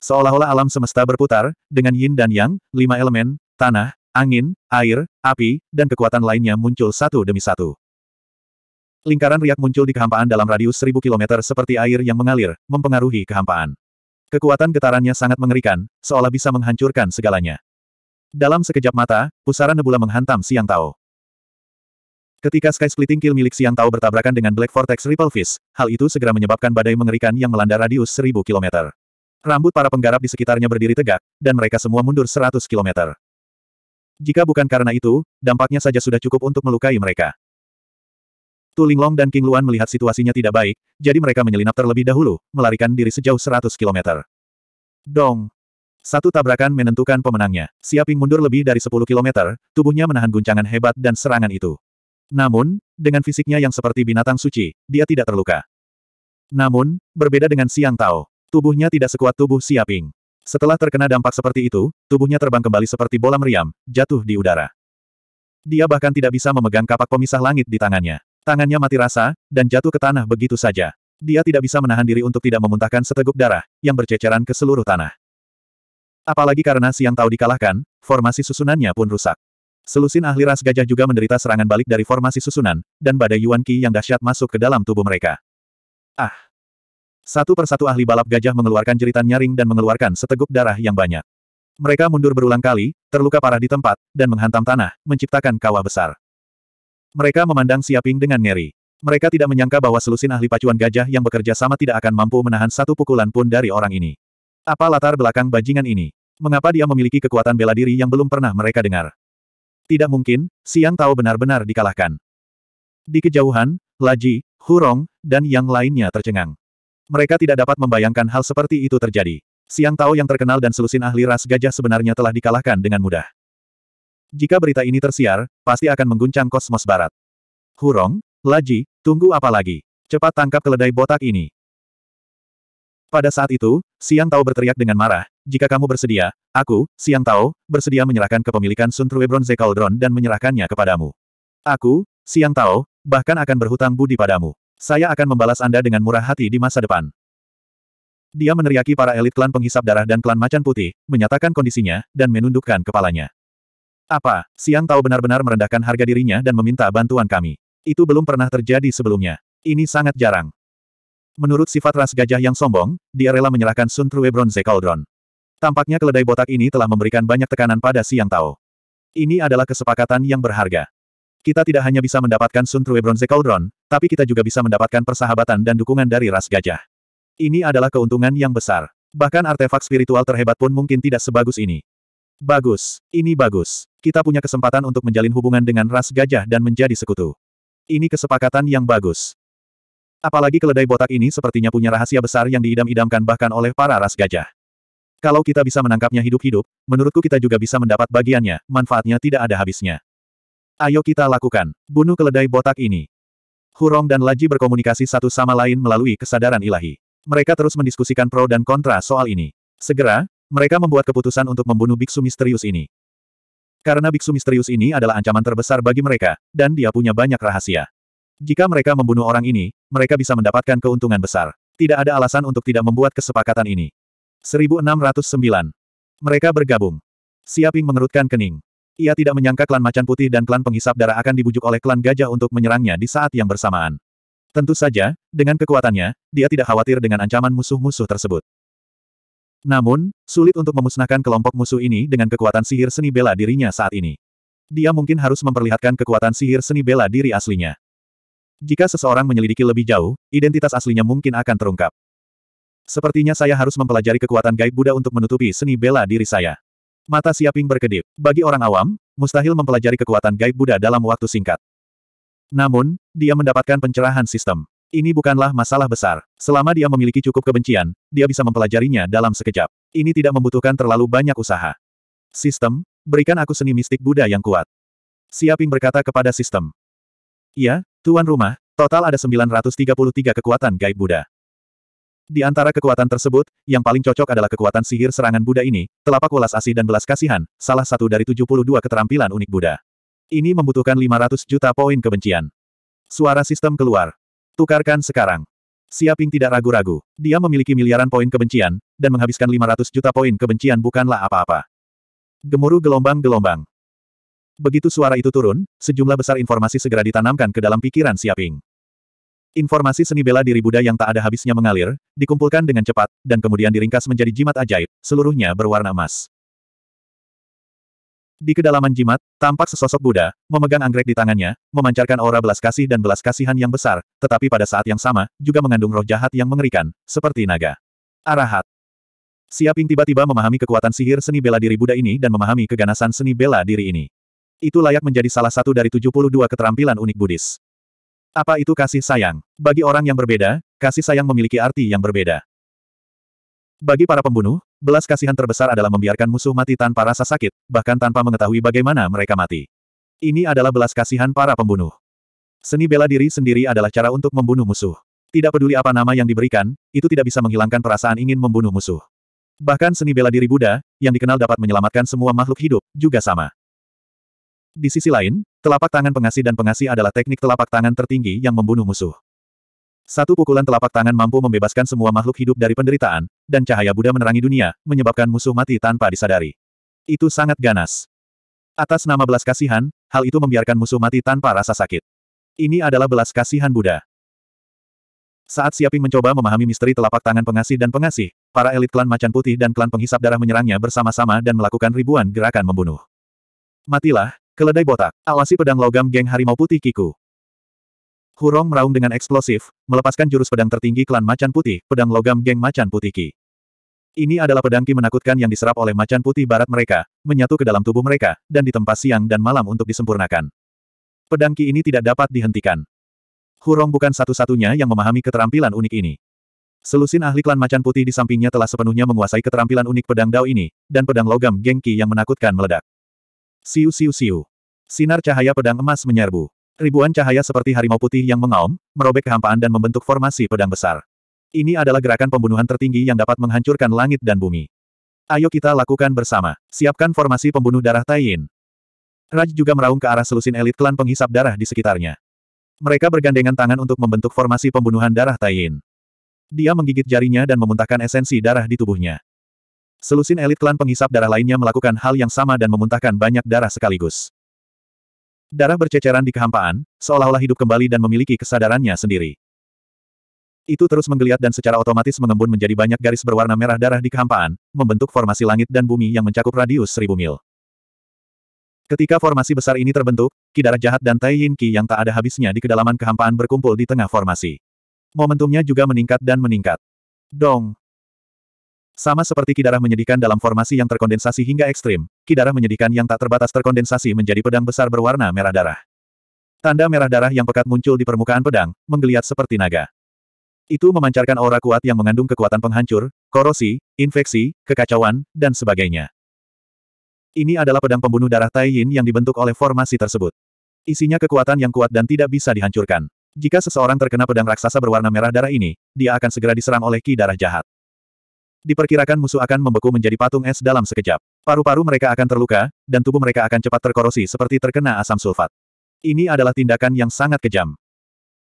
S1: Seolah-olah alam semesta berputar, dengan yin dan yang, lima elemen, tanah, angin, air, api, dan kekuatan lainnya muncul satu demi satu. Lingkaran riak muncul di kehampaan dalam radius seribu kilometer seperti air yang mengalir, mempengaruhi kehampaan. Kekuatan getarannya sangat mengerikan, seolah bisa menghancurkan segalanya. Dalam sekejap mata, pusaran nebula menghantam Siang Tao. Ketika Sky Splitting Kill milik Siang Tao bertabrakan dengan Black Vortex Ripple Fist, hal itu segera menyebabkan badai mengerikan yang melanda radius seribu kilometer. Rambut para penggarap di sekitarnya berdiri tegak, dan mereka semua mundur seratus kilometer. Jika bukan karena itu, dampaknya saja sudah cukup untuk melukai mereka. Tu Linglong dan King Luan melihat situasinya tidak baik, jadi mereka menyelinap terlebih dahulu, melarikan diri sejauh 100 km. Dong! Satu tabrakan menentukan pemenangnya. Siaping mundur lebih dari 10 km, tubuhnya menahan guncangan hebat dan serangan itu. Namun, dengan fisiknya yang seperti binatang suci, dia tidak terluka. Namun, berbeda dengan Siang Tao, tubuhnya tidak sekuat tubuh Siaping. Setelah terkena dampak seperti itu, tubuhnya terbang kembali seperti bola meriam, jatuh di udara. Dia bahkan tidak bisa memegang kapak pemisah langit di tangannya. Tangannya mati rasa, dan jatuh ke tanah begitu saja. Dia tidak bisa menahan diri untuk tidak memuntahkan seteguk darah, yang berceceran ke seluruh tanah. Apalagi karena siang tahu dikalahkan, formasi susunannya pun rusak. Selusin ahli ras gajah juga menderita serangan balik dari formasi susunan, dan badai Yuan Qi yang dahsyat masuk ke dalam tubuh mereka. Ah! Satu persatu ahli balap gajah mengeluarkan jeritan nyaring dan mengeluarkan seteguk darah yang banyak. Mereka mundur berulang kali, terluka parah di tempat, dan menghantam tanah, menciptakan kawah besar. Mereka memandang Siaping dengan ngeri. Mereka tidak menyangka bahwa selusin ahli pacuan gajah yang bekerja sama tidak akan mampu menahan satu pukulan pun dari orang ini. Apa latar belakang bajingan ini? Mengapa dia memiliki kekuatan bela diri yang belum pernah mereka dengar? Tidak mungkin, Siang tahu benar-benar dikalahkan. Di kejauhan, Laji, Hurong, dan yang lainnya tercengang. Mereka tidak dapat membayangkan hal seperti itu terjadi. Siang Tao yang terkenal dan selusin ahli ras gajah sebenarnya telah dikalahkan dengan mudah. Jika berita ini tersiar, pasti akan mengguncang kosmos barat. Hurong, Laji, tunggu apa lagi? Cepat tangkap keledai botak ini. Pada saat itu, Siang Tao berteriak dengan marah, jika kamu bersedia, aku, Siang Tao, bersedia menyerahkan kepemilikan Sun True Bronze Cauldron dan menyerahkannya kepadamu. Aku, Siang Tao, bahkan akan berhutang budi padamu. Saya akan membalas Anda dengan murah hati di masa depan. Dia meneriaki para elit klan penghisap darah dan klan macan putih, menyatakan kondisinya, dan menundukkan kepalanya. Apa, Siang tahu benar-benar merendahkan harga dirinya dan meminta bantuan kami. Itu belum pernah terjadi sebelumnya. Ini sangat jarang. Menurut sifat ras gajah yang sombong, dia rela menyerahkan Sun True Bronze Cauldron. Tampaknya keledai botak ini telah memberikan banyak tekanan pada Siang Tao. Ini adalah kesepakatan yang berharga. Kita tidak hanya bisa mendapatkan Sun True Bronze Cauldron, tapi kita juga bisa mendapatkan persahabatan dan dukungan dari ras gajah. Ini adalah keuntungan yang besar. Bahkan artefak spiritual terhebat pun mungkin tidak sebagus ini. Bagus, ini bagus. Kita punya kesempatan untuk menjalin hubungan dengan ras gajah dan menjadi sekutu. Ini kesepakatan yang bagus. Apalagi keledai botak ini sepertinya punya rahasia besar yang diidam-idamkan bahkan oleh para ras gajah. Kalau kita bisa menangkapnya hidup-hidup, menurutku kita juga bisa mendapat bagiannya, manfaatnya tidak ada habisnya. Ayo kita lakukan. Bunuh keledai botak ini. Hurong dan Laji berkomunikasi satu sama lain melalui kesadaran ilahi. Mereka terus mendiskusikan pro dan kontra soal ini. Segera, mereka membuat keputusan untuk membunuh biksu misterius ini. Karena biksu misterius ini adalah ancaman terbesar bagi mereka, dan dia punya banyak rahasia. Jika mereka membunuh orang ini, mereka bisa mendapatkan keuntungan besar. Tidak ada alasan untuk tidak membuat kesepakatan ini. 1609. Mereka bergabung. Siaping mengerutkan kening. Ia tidak menyangka klan Macan Putih dan klan Penghisap Darah akan dibujuk oleh klan Gajah untuk menyerangnya di saat yang bersamaan. Tentu saja, dengan kekuatannya, dia tidak khawatir dengan ancaman musuh-musuh tersebut. Namun, sulit untuk memusnahkan kelompok musuh ini dengan kekuatan sihir seni bela dirinya saat ini. Dia mungkin harus memperlihatkan kekuatan sihir seni bela diri aslinya. Jika seseorang menyelidiki lebih jauh, identitas aslinya mungkin akan terungkap. Sepertinya saya harus mempelajari kekuatan gaib Buddha untuk menutupi seni bela diri saya. Mata Siaping berkedip. Bagi orang awam, mustahil mempelajari kekuatan gaib Buddha dalam waktu singkat. Namun, dia mendapatkan pencerahan sistem. Ini bukanlah masalah besar. Selama dia memiliki cukup kebencian, dia bisa mempelajarinya dalam sekejap. Ini tidak membutuhkan terlalu banyak usaha. Sistem, berikan aku seni mistik Buddha yang kuat. Siaping berkata kepada sistem. Iya, Tuan Rumah, total ada 933 kekuatan gaib Buddha. Di antara kekuatan tersebut, yang paling cocok adalah kekuatan sihir serangan Buddha ini, telapak welas asih dan belas kasihan, salah satu dari 72 keterampilan unik Buddha. Ini membutuhkan 500 juta poin kebencian. Suara sistem keluar. Tukarkan sekarang. Siaping tidak ragu-ragu. Dia memiliki miliaran poin kebencian, dan menghabiskan 500 juta poin kebencian bukanlah apa-apa. Gemuruh gelombang-gelombang. Begitu suara itu turun, sejumlah besar informasi segera ditanamkan ke dalam pikiran Siaping. Informasi seni bela diri Buddha yang tak ada habisnya mengalir, dikumpulkan dengan cepat, dan kemudian diringkas menjadi jimat ajaib, seluruhnya berwarna emas. Di kedalaman jimat, tampak sesosok Buddha, memegang anggrek di tangannya, memancarkan aura belas kasih dan belas kasihan yang besar, tetapi pada saat yang sama, juga mengandung roh jahat yang mengerikan, seperti naga. Arahat. Siaping tiba-tiba memahami kekuatan sihir seni bela diri Buddha ini dan memahami keganasan seni bela diri ini. Itu layak menjadi salah satu dari 72 keterampilan unik Buddhis. Apa itu kasih sayang? Bagi orang yang berbeda, kasih sayang memiliki arti yang berbeda. Bagi para pembunuh, belas kasihan terbesar adalah membiarkan musuh mati tanpa rasa sakit, bahkan tanpa mengetahui bagaimana mereka mati. Ini adalah belas kasihan para pembunuh. Seni bela diri sendiri adalah cara untuk membunuh musuh. Tidak peduli apa nama yang diberikan, itu tidak bisa menghilangkan perasaan ingin membunuh musuh. Bahkan seni bela diri Buddha, yang dikenal dapat menyelamatkan semua makhluk hidup, juga sama. Di sisi lain, Telapak tangan pengasih dan pengasih adalah teknik telapak tangan tertinggi yang membunuh musuh. Satu pukulan telapak tangan mampu membebaskan semua makhluk hidup dari penderitaan, dan cahaya Buddha menerangi dunia, menyebabkan musuh mati tanpa disadari. Itu sangat ganas. Atas nama belas kasihan, hal itu membiarkan musuh mati tanpa rasa sakit. Ini adalah belas kasihan Buddha. Saat Siaping mencoba memahami misteri telapak tangan pengasih dan pengasih, para elit klan Macan Putih dan klan penghisap darah menyerangnya bersama-sama dan melakukan ribuan gerakan membunuh. Matilah, Keledai botak. Awasi pedang logam geng harimau putih Kiku. Hurong meraung dengan eksplosif, melepaskan jurus pedang tertinggi klan macan putih, pedang logam geng macan putih Ki. Ini adalah pedang Ki menakutkan yang diserap oleh macan putih barat mereka, menyatu ke dalam tubuh mereka, dan ditempa siang dan malam untuk disempurnakan. Pedang Ki ini tidak dapat dihentikan. Hurong bukan satu-satunya yang memahami keterampilan unik ini. Selusin ahli klan macan putih di sampingnya telah sepenuhnya menguasai keterampilan unik pedang Dao ini, dan pedang logam Gengki yang menakutkan meledak. Siu siu siu. Sinar cahaya pedang emas menyerbu. Ribuan cahaya seperti harimau putih yang mengaum, merobek kehampaan dan membentuk formasi pedang besar. Ini adalah gerakan pembunuhan tertinggi yang dapat menghancurkan langit dan bumi. Ayo kita lakukan bersama. Siapkan formasi pembunuh darah Taiyin. Raj juga meraung ke arah selusin elit klan penghisap darah di sekitarnya. Mereka bergandengan tangan untuk membentuk formasi pembunuhan darah Taiyin. Dia menggigit jarinya dan memuntahkan esensi darah di tubuhnya. Selusin elit klan pengisap darah lainnya melakukan hal yang sama dan memuntahkan banyak darah sekaligus. Darah berceceran di kehampaan, seolah-olah hidup kembali dan memiliki kesadarannya sendiri. Itu terus menggeliat dan secara otomatis mengembun menjadi banyak garis berwarna merah darah di kehampaan, membentuk formasi langit dan bumi yang mencakup radius seribu mil. Ketika formasi besar ini terbentuk, Ki Darah Jahat dan Tai Yin Qi yang tak ada habisnya di kedalaman kehampaan berkumpul di tengah formasi. Momentumnya juga meningkat dan meningkat. Dong! Sama seperti kidarah menyedihkan dalam formasi yang terkondensasi hingga ekstrim, kidarah menyedihkan yang tak terbatas terkondensasi menjadi pedang besar berwarna merah darah. Tanda merah darah yang pekat muncul di permukaan pedang, menggeliat seperti naga. Itu memancarkan aura kuat yang mengandung kekuatan penghancur, korosi, infeksi, kekacauan, dan sebagainya. Ini adalah pedang pembunuh darah Tai Yin yang dibentuk oleh formasi tersebut. Isinya kekuatan yang kuat dan tidak bisa dihancurkan. Jika seseorang terkena pedang raksasa berwarna merah darah ini, dia akan segera diserang oleh ki darah jahat. Diperkirakan musuh akan membeku menjadi patung es dalam sekejap. Paru-paru mereka akan terluka, dan tubuh mereka akan cepat terkorosi seperti terkena asam sulfat. Ini adalah tindakan yang sangat kejam.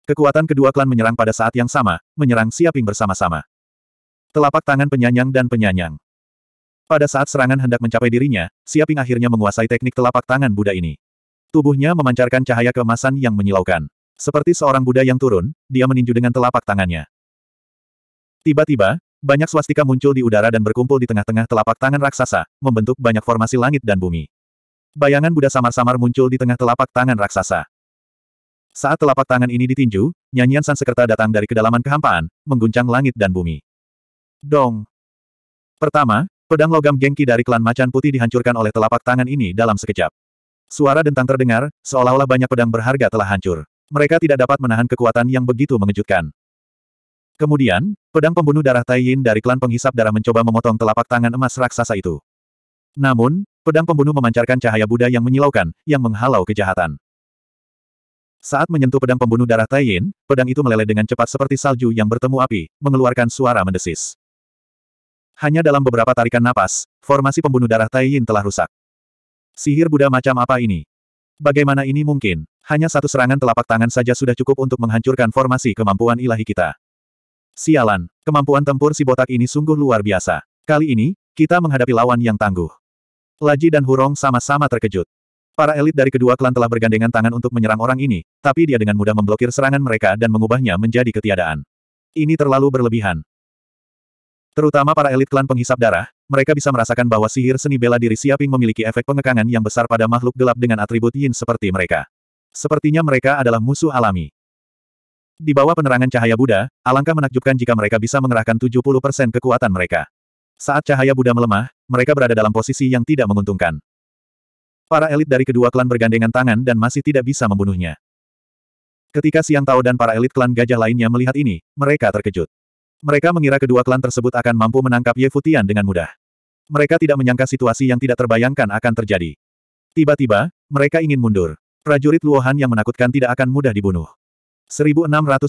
S1: Kekuatan kedua klan menyerang pada saat yang sama, menyerang Siaping bersama-sama. Telapak tangan penyanyang dan penyanyang. Pada saat serangan hendak mencapai dirinya, Siaping akhirnya menguasai teknik telapak tangan Buddha ini. Tubuhnya memancarkan cahaya keemasan yang menyilaukan. Seperti seorang Buddha yang turun, dia meninju dengan telapak tangannya. Tiba-tiba, banyak swastika muncul di udara dan berkumpul di tengah-tengah telapak tangan raksasa, membentuk banyak formasi langit dan bumi. Bayangan Buddha samar-samar muncul di tengah telapak tangan raksasa. Saat telapak tangan ini ditinju, nyanyian Sansekerta datang dari kedalaman kehampaan, mengguncang langit dan bumi. Dong! Pertama, pedang logam gengki dari klan macan putih dihancurkan oleh telapak tangan ini dalam sekejap. Suara dentang terdengar, seolah-olah banyak pedang berharga telah hancur. Mereka tidak dapat menahan kekuatan yang begitu mengejutkan. Kemudian, pedang pembunuh darah Taiyin dari klan penghisap darah mencoba memotong telapak tangan emas raksasa itu. Namun, pedang pembunuh memancarkan cahaya Buddha yang menyilaukan, yang menghalau kejahatan. Saat menyentuh pedang pembunuh darah Taiyin, pedang itu meleleh dengan cepat seperti salju yang bertemu api, mengeluarkan suara mendesis. Hanya dalam beberapa tarikan napas, formasi pembunuh darah Taiyin telah rusak. Sihir Buddha macam apa ini? Bagaimana ini mungkin? Hanya satu serangan telapak tangan saja sudah cukup untuk menghancurkan formasi kemampuan ilahi kita. Sialan, kemampuan tempur si botak ini sungguh luar biasa. Kali ini, kita menghadapi lawan yang tangguh. Laji dan Hurong sama-sama terkejut. Para elit dari kedua klan telah bergandengan tangan untuk menyerang orang ini, tapi dia dengan mudah memblokir serangan mereka dan mengubahnya menjadi ketiadaan. Ini terlalu berlebihan. Terutama para elit klan penghisap darah, mereka bisa merasakan bahwa sihir seni bela diri Siaping memiliki efek pengekangan yang besar pada makhluk gelap dengan atribut yin seperti mereka. Sepertinya mereka adalah musuh alami. Di bawah penerangan cahaya Buddha, alangkah menakjubkan jika mereka bisa mengerahkan 70% kekuatan mereka. Saat cahaya Buddha melemah, mereka berada dalam posisi yang tidak menguntungkan. Para elit dari kedua klan bergandengan tangan dan masih tidak bisa membunuhnya. Ketika Siang Tao dan para elit klan gajah lainnya melihat ini, mereka terkejut. Mereka mengira kedua klan tersebut akan mampu menangkap Ye Futian dengan mudah. Mereka tidak menyangka situasi yang tidak terbayangkan akan terjadi. Tiba-tiba, mereka ingin mundur. Prajurit Luohan yang menakutkan tidak akan mudah dibunuh. 1610.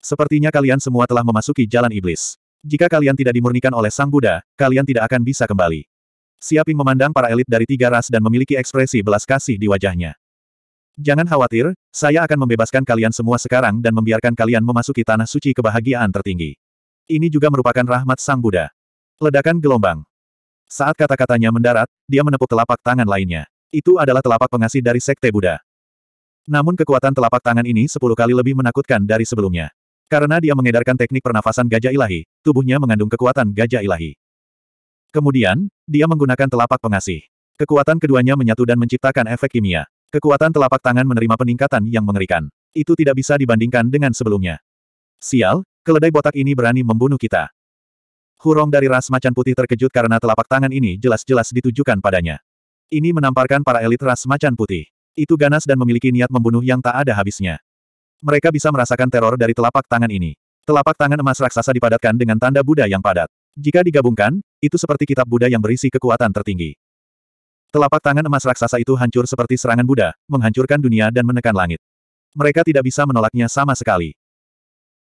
S1: Sepertinya kalian semua telah memasuki jalan iblis. Jika kalian tidak dimurnikan oleh Sang Buddha, kalian tidak akan bisa kembali. Siaping memandang para elit dari tiga ras dan memiliki ekspresi belas kasih di wajahnya. Jangan khawatir, saya akan membebaskan kalian semua sekarang dan membiarkan kalian memasuki tanah suci kebahagiaan tertinggi. Ini juga merupakan rahmat Sang Buddha. Ledakan gelombang. Saat kata-katanya mendarat, dia menepuk telapak tangan lainnya. Itu adalah telapak pengasih dari Sekte Buddha. Namun kekuatan telapak tangan ini sepuluh kali lebih menakutkan dari sebelumnya. Karena dia mengedarkan teknik pernafasan gajah ilahi, tubuhnya mengandung kekuatan gajah ilahi. Kemudian, dia menggunakan telapak pengasih. Kekuatan keduanya menyatu dan menciptakan efek kimia. Kekuatan telapak tangan menerima peningkatan yang mengerikan. Itu tidak bisa dibandingkan dengan sebelumnya. Sial, keledai botak ini berani membunuh kita. Hurong dari ras macan putih terkejut karena telapak tangan ini jelas-jelas ditujukan padanya. Ini menamparkan para elit ras macan putih. Itu ganas dan memiliki niat membunuh yang tak ada habisnya. Mereka bisa merasakan teror dari telapak tangan ini. Telapak tangan emas raksasa dipadatkan dengan tanda Buddha yang padat. Jika digabungkan, itu seperti kitab Buddha yang berisi kekuatan tertinggi. Telapak tangan emas raksasa itu hancur seperti serangan Buddha, menghancurkan dunia dan menekan langit. Mereka tidak bisa menolaknya sama sekali.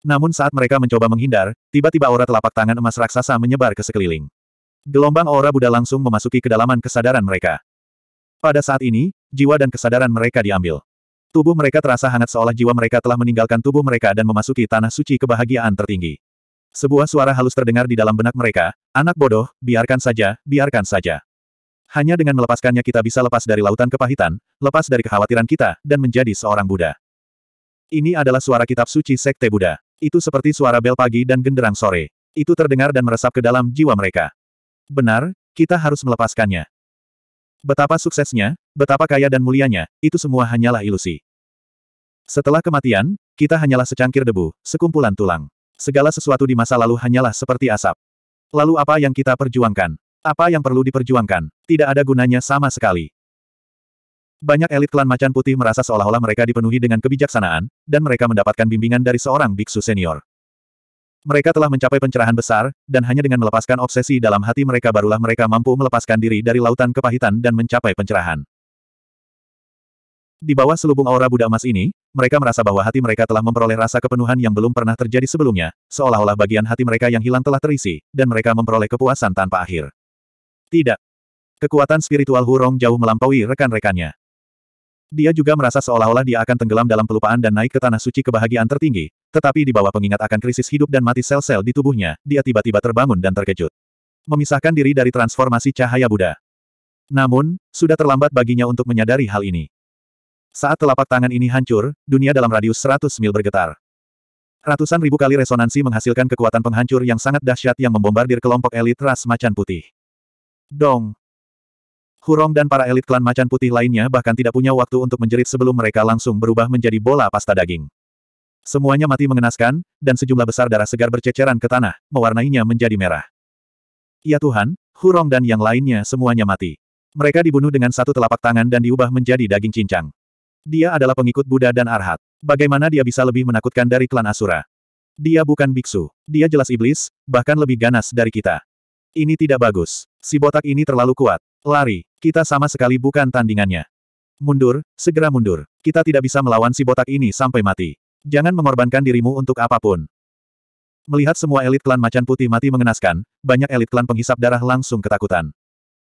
S1: Namun saat mereka mencoba menghindar, tiba-tiba aura telapak tangan emas raksasa menyebar ke sekeliling. Gelombang aura Buddha langsung memasuki kedalaman kesadaran mereka. Pada saat ini, jiwa dan kesadaran mereka diambil. Tubuh mereka terasa hangat seolah jiwa mereka telah meninggalkan tubuh mereka dan memasuki tanah suci kebahagiaan tertinggi. Sebuah suara halus terdengar di dalam benak mereka, anak bodoh, biarkan saja, biarkan saja. Hanya dengan melepaskannya kita bisa lepas dari lautan kepahitan, lepas dari kekhawatiran kita, dan menjadi seorang Buddha. Ini adalah suara kitab suci Sekte Buddha. Itu seperti suara bel pagi dan genderang sore. Itu terdengar dan meresap ke dalam jiwa mereka. Benar, kita harus melepaskannya. Betapa suksesnya, betapa kaya dan mulianya, itu semua hanyalah ilusi. Setelah kematian, kita hanyalah secangkir debu, sekumpulan tulang. Segala sesuatu di masa lalu hanyalah seperti asap. Lalu apa yang kita perjuangkan? Apa yang perlu diperjuangkan? Tidak ada gunanya sama sekali. Banyak elit klan macan putih merasa seolah-olah mereka dipenuhi dengan kebijaksanaan, dan mereka mendapatkan bimbingan dari seorang biksu senior. Mereka telah mencapai pencerahan besar, dan hanya dengan melepaskan obsesi dalam hati mereka barulah mereka mampu melepaskan diri dari lautan kepahitan dan mencapai pencerahan. Di bawah selubung aura Buddha emas ini, mereka merasa bahwa hati mereka telah memperoleh rasa kepenuhan yang belum pernah terjadi sebelumnya, seolah-olah bagian hati mereka yang hilang telah terisi, dan mereka memperoleh kepuasan tanpa akhir. Tidak. Kekuatan spiritual Hurong jauh melampaui rekan-rekannya. Dia juga merasa seolah-olah dia akan tenggelam dalam pelupaan dan naik ke tanah suci kebahagiaan tertinggi, tetapi di bawah pengingat akan krisis hidup dan mati sel-sel di tubuhnya, dia tiba-tiba terbangun dan terkejut. Memisahkan diri dari transformasi cahaya Buddha. Namun, sudah terlambat baginya untuk menyadari hal ini. Saat telapak tangan ini hancur, dunia dalam radius 100 mil bergetar. Ratusan ribu kali resonansi menghasilkan kekuatan penghancur yang sangat dahsyat yang membombardir kelompok elit ras macan putih. Dong! Hurong dan para elit klan macan putih lainnya bahkan tidak punya waktu untuk menjerit sebelum mereka langsung berubah menjadi bola pasta daging. Semuanya mati mengenaskan, dan sejumlah besar darah segar berceceran ke tanah, mewarnainya menjadi merah. Ya Tuhan, Hurong dan yang lainnya semuanya mati. Mereka dibunuh dengan satu telapak tangan dan diubah menjadi daging cincang. Dia adalah pengikut Buddha dan Arhat. Bagaimana dia bisa lebih menakutkan dari klan Asura? Dia bukan biksu. Dia jelas iblis, bahkan lebih ganas dari kita. Ini tidak bagus. Si botak ini terlalu kuat. Lari. Kita sama sekali bukan tandingannya. Mundur, segera mundur. Kita tidak bisa melawan si botak ini sampai mati. Jangan mengorbankan dirimu untuk apapun. Melihat semua elit klan macan putih mati mengenaskan, banyak elit klan penghisap darah langsung ketakutan.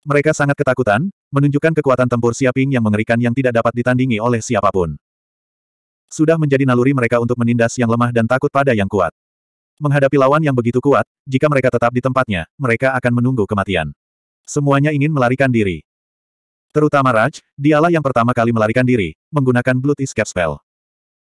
S1: Mereka sangat ketakutan, menunjukkan kekuatan tempur Siaping yang mengerikan yang tidak dapat ditandingi oleh siapapun. Sudah menjadi naluri mereka untuk menindas yang lemah dan takut pada yang kuat. Menghadapi lawan yang begitu kuat, jika mereka tetap di tempatnya, mereka akan menunggu kematian. Semuanya ingin melarikan diri. Terutama Raj, dialah yang pertama kali melarikan diri, menggunakan Blood Escape Spell.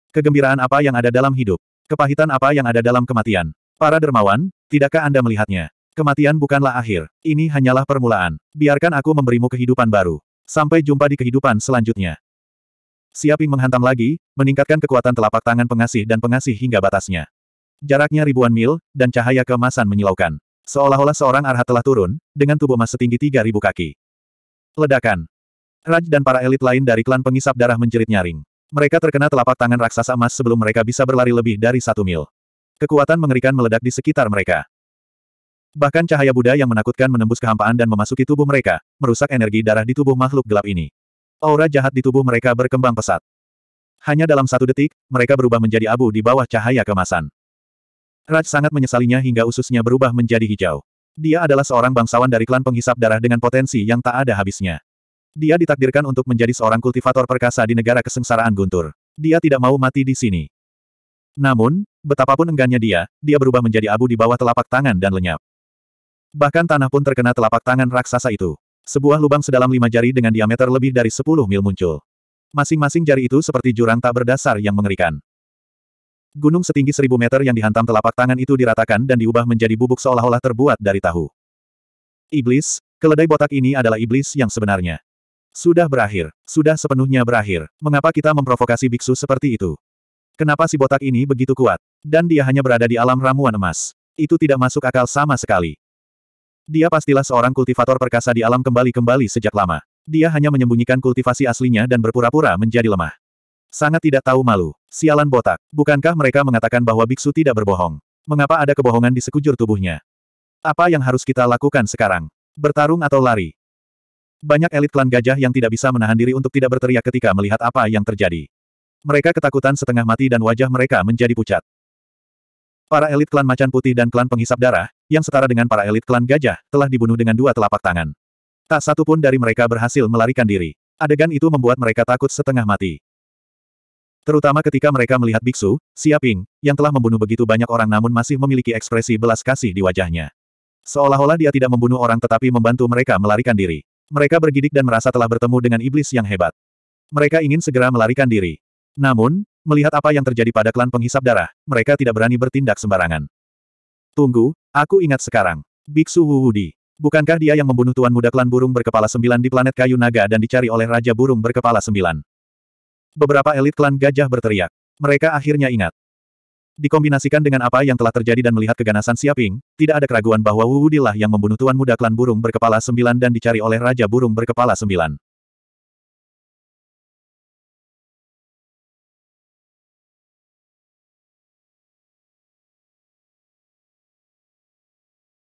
S1: Kegembiraan apa yang ada dalam hidup? Kepahitan apa yang ada dalam kematian? Para dermawan, tidakkah Anda melihatnya? Kematian bukanlah akhir, ini hanyalah permulaan. Biarkan aku memberimu kehidupan baru. Sampai jumpa di kehidupan selanjutnya. Siaping menghantam lagi, meningkatkan kekuatan telapak tangan pengasih dan pengasih hingga batasnya. Jaraknya ribuan mil, dan cahaya kemasan menyilaukan. Seolah-olah seorang arhat telah turun, dengan tubuh emas setinggi 3.000 kaki. Ledakan. Raj dan para elit lain dari klan pengisap darah menjerit nyaring. Mereka terkena telapak tangan raksasa emas sebelum mereka bisa berlari lebih dari satu mil. Kekuatan mengerikan meledak di sekitar mereka. Bahkan cahaya Buddha yang menakutkan menembus kehampaan dan memasuki tubuh mereka, merusak energi darah di tubuh makhluk gelap ini. Aura jahat di tubuh mereka berkembang pesat. Hanya dalam satu detik, mereka berubah menjadi abu di bawah cahaya kemasan. Raj sangat menyesalinya hingga ususnya berubah menjadi hijau. Dia adalah seorang bangsawan dari klan penghisap darah dengan potensi yang tak ada habisnya. Dia ditakdirkan untuk menjadi seorang kultivator perkasa di negara kesengsaraan guntur. Dia tidak mau mati di sini. Namun, betapapun enggannya dia, dia berubah menjadi abu di bawah telapak tangan dan lenyap. Bahkan tanah pun terkena telapak tangan raksasa itu. Sebuah lubang sedalam lima jari dengan diameter lebih dari sepuluh mil muncul. Masing-masing jari itu seperti jurang tak berdasar yang mengerikan. Gunung setinggi seribu meter yang dihantam telapak tangan itu diratakan dan diubah menjadi bubuk seolah-olah terbuat dari tahu. Iblis, keledai botak ini adalah iblis yang sebenarnya. Sudah berakhir, sudah sepenuhnya berakhir, mengapa kita memprovokasi biksu seperti itu? Kenapa si botak ini begitu kuat? Dan dia hanya berada di alam ramuan emas. Itu tidak masuk akal sama sekali. Dia pastilah seorang kultivator perkasa di alam kembali-kembali sejak lama. Dia hanya menyembunyikan kultivasi aslinya dan berpura-pura menjadi lemah. Sangat tidak tahu malu. Sialan botak. Bukankah mereka mengatakan bahwa biksu tidak berbohong? Mengapa ada kebohongan di sekujur tubuhnya? Apa yang harus kita lakukan sekarang? Bertarung atau lari? Banyak elit klan gajah yang tidak bisa menahan diri untuk tidak berteriak ketika melihat apa yang terjadi. Mereka ketakutan setengah mati dan wajah mereka menjadi pucat. Para elit klan macan putih dan klan penghisap darah, yang setara dengan para elit klan gajah, telah dibunuh dengan dua telapak tangan. Tak satu pun dari mereka berhasil melarikan diri. Adegan itu membuat mereka takut setengah mati. Terutama ketika mereka melihat biksu, Siaping, yang telah membunuh begitu banyak orang namun masih memiliki ekspresi belas kasih di wajahnya. Seolah-olah dia tidak membunuh orang tetapi membantu mereka melarikan diri. Mereka bergidik dan merasa telah bertemu dengan iblis yang hebat. Mereka ingin segera melarikan diri. Namun, melihat apa yang terjadi pada klan penghisap darah, mereka tidak berani bertindak sembarangan. Tunggu, aku ingat sekarang. Biksu Wuhudi. Bukankah dia yang membunuh tuan muda klan burung berkepala sembilan di planet kayu naga dan dicari oleh Raja Burung berkepala sembilan? Beberapa elit klan gajah berteriak. Mereka akhirnya ingat. Dikombinasikan dengan apa yang telah terjadi dan melihat keganasan Siaping, tidak ada keraguan bahwa Wu Wudilah yang membunuh Tuan Muda Klan Burung Berkepala Sembilan dan dicari oleh Raja Burung Berkepala Sembilan.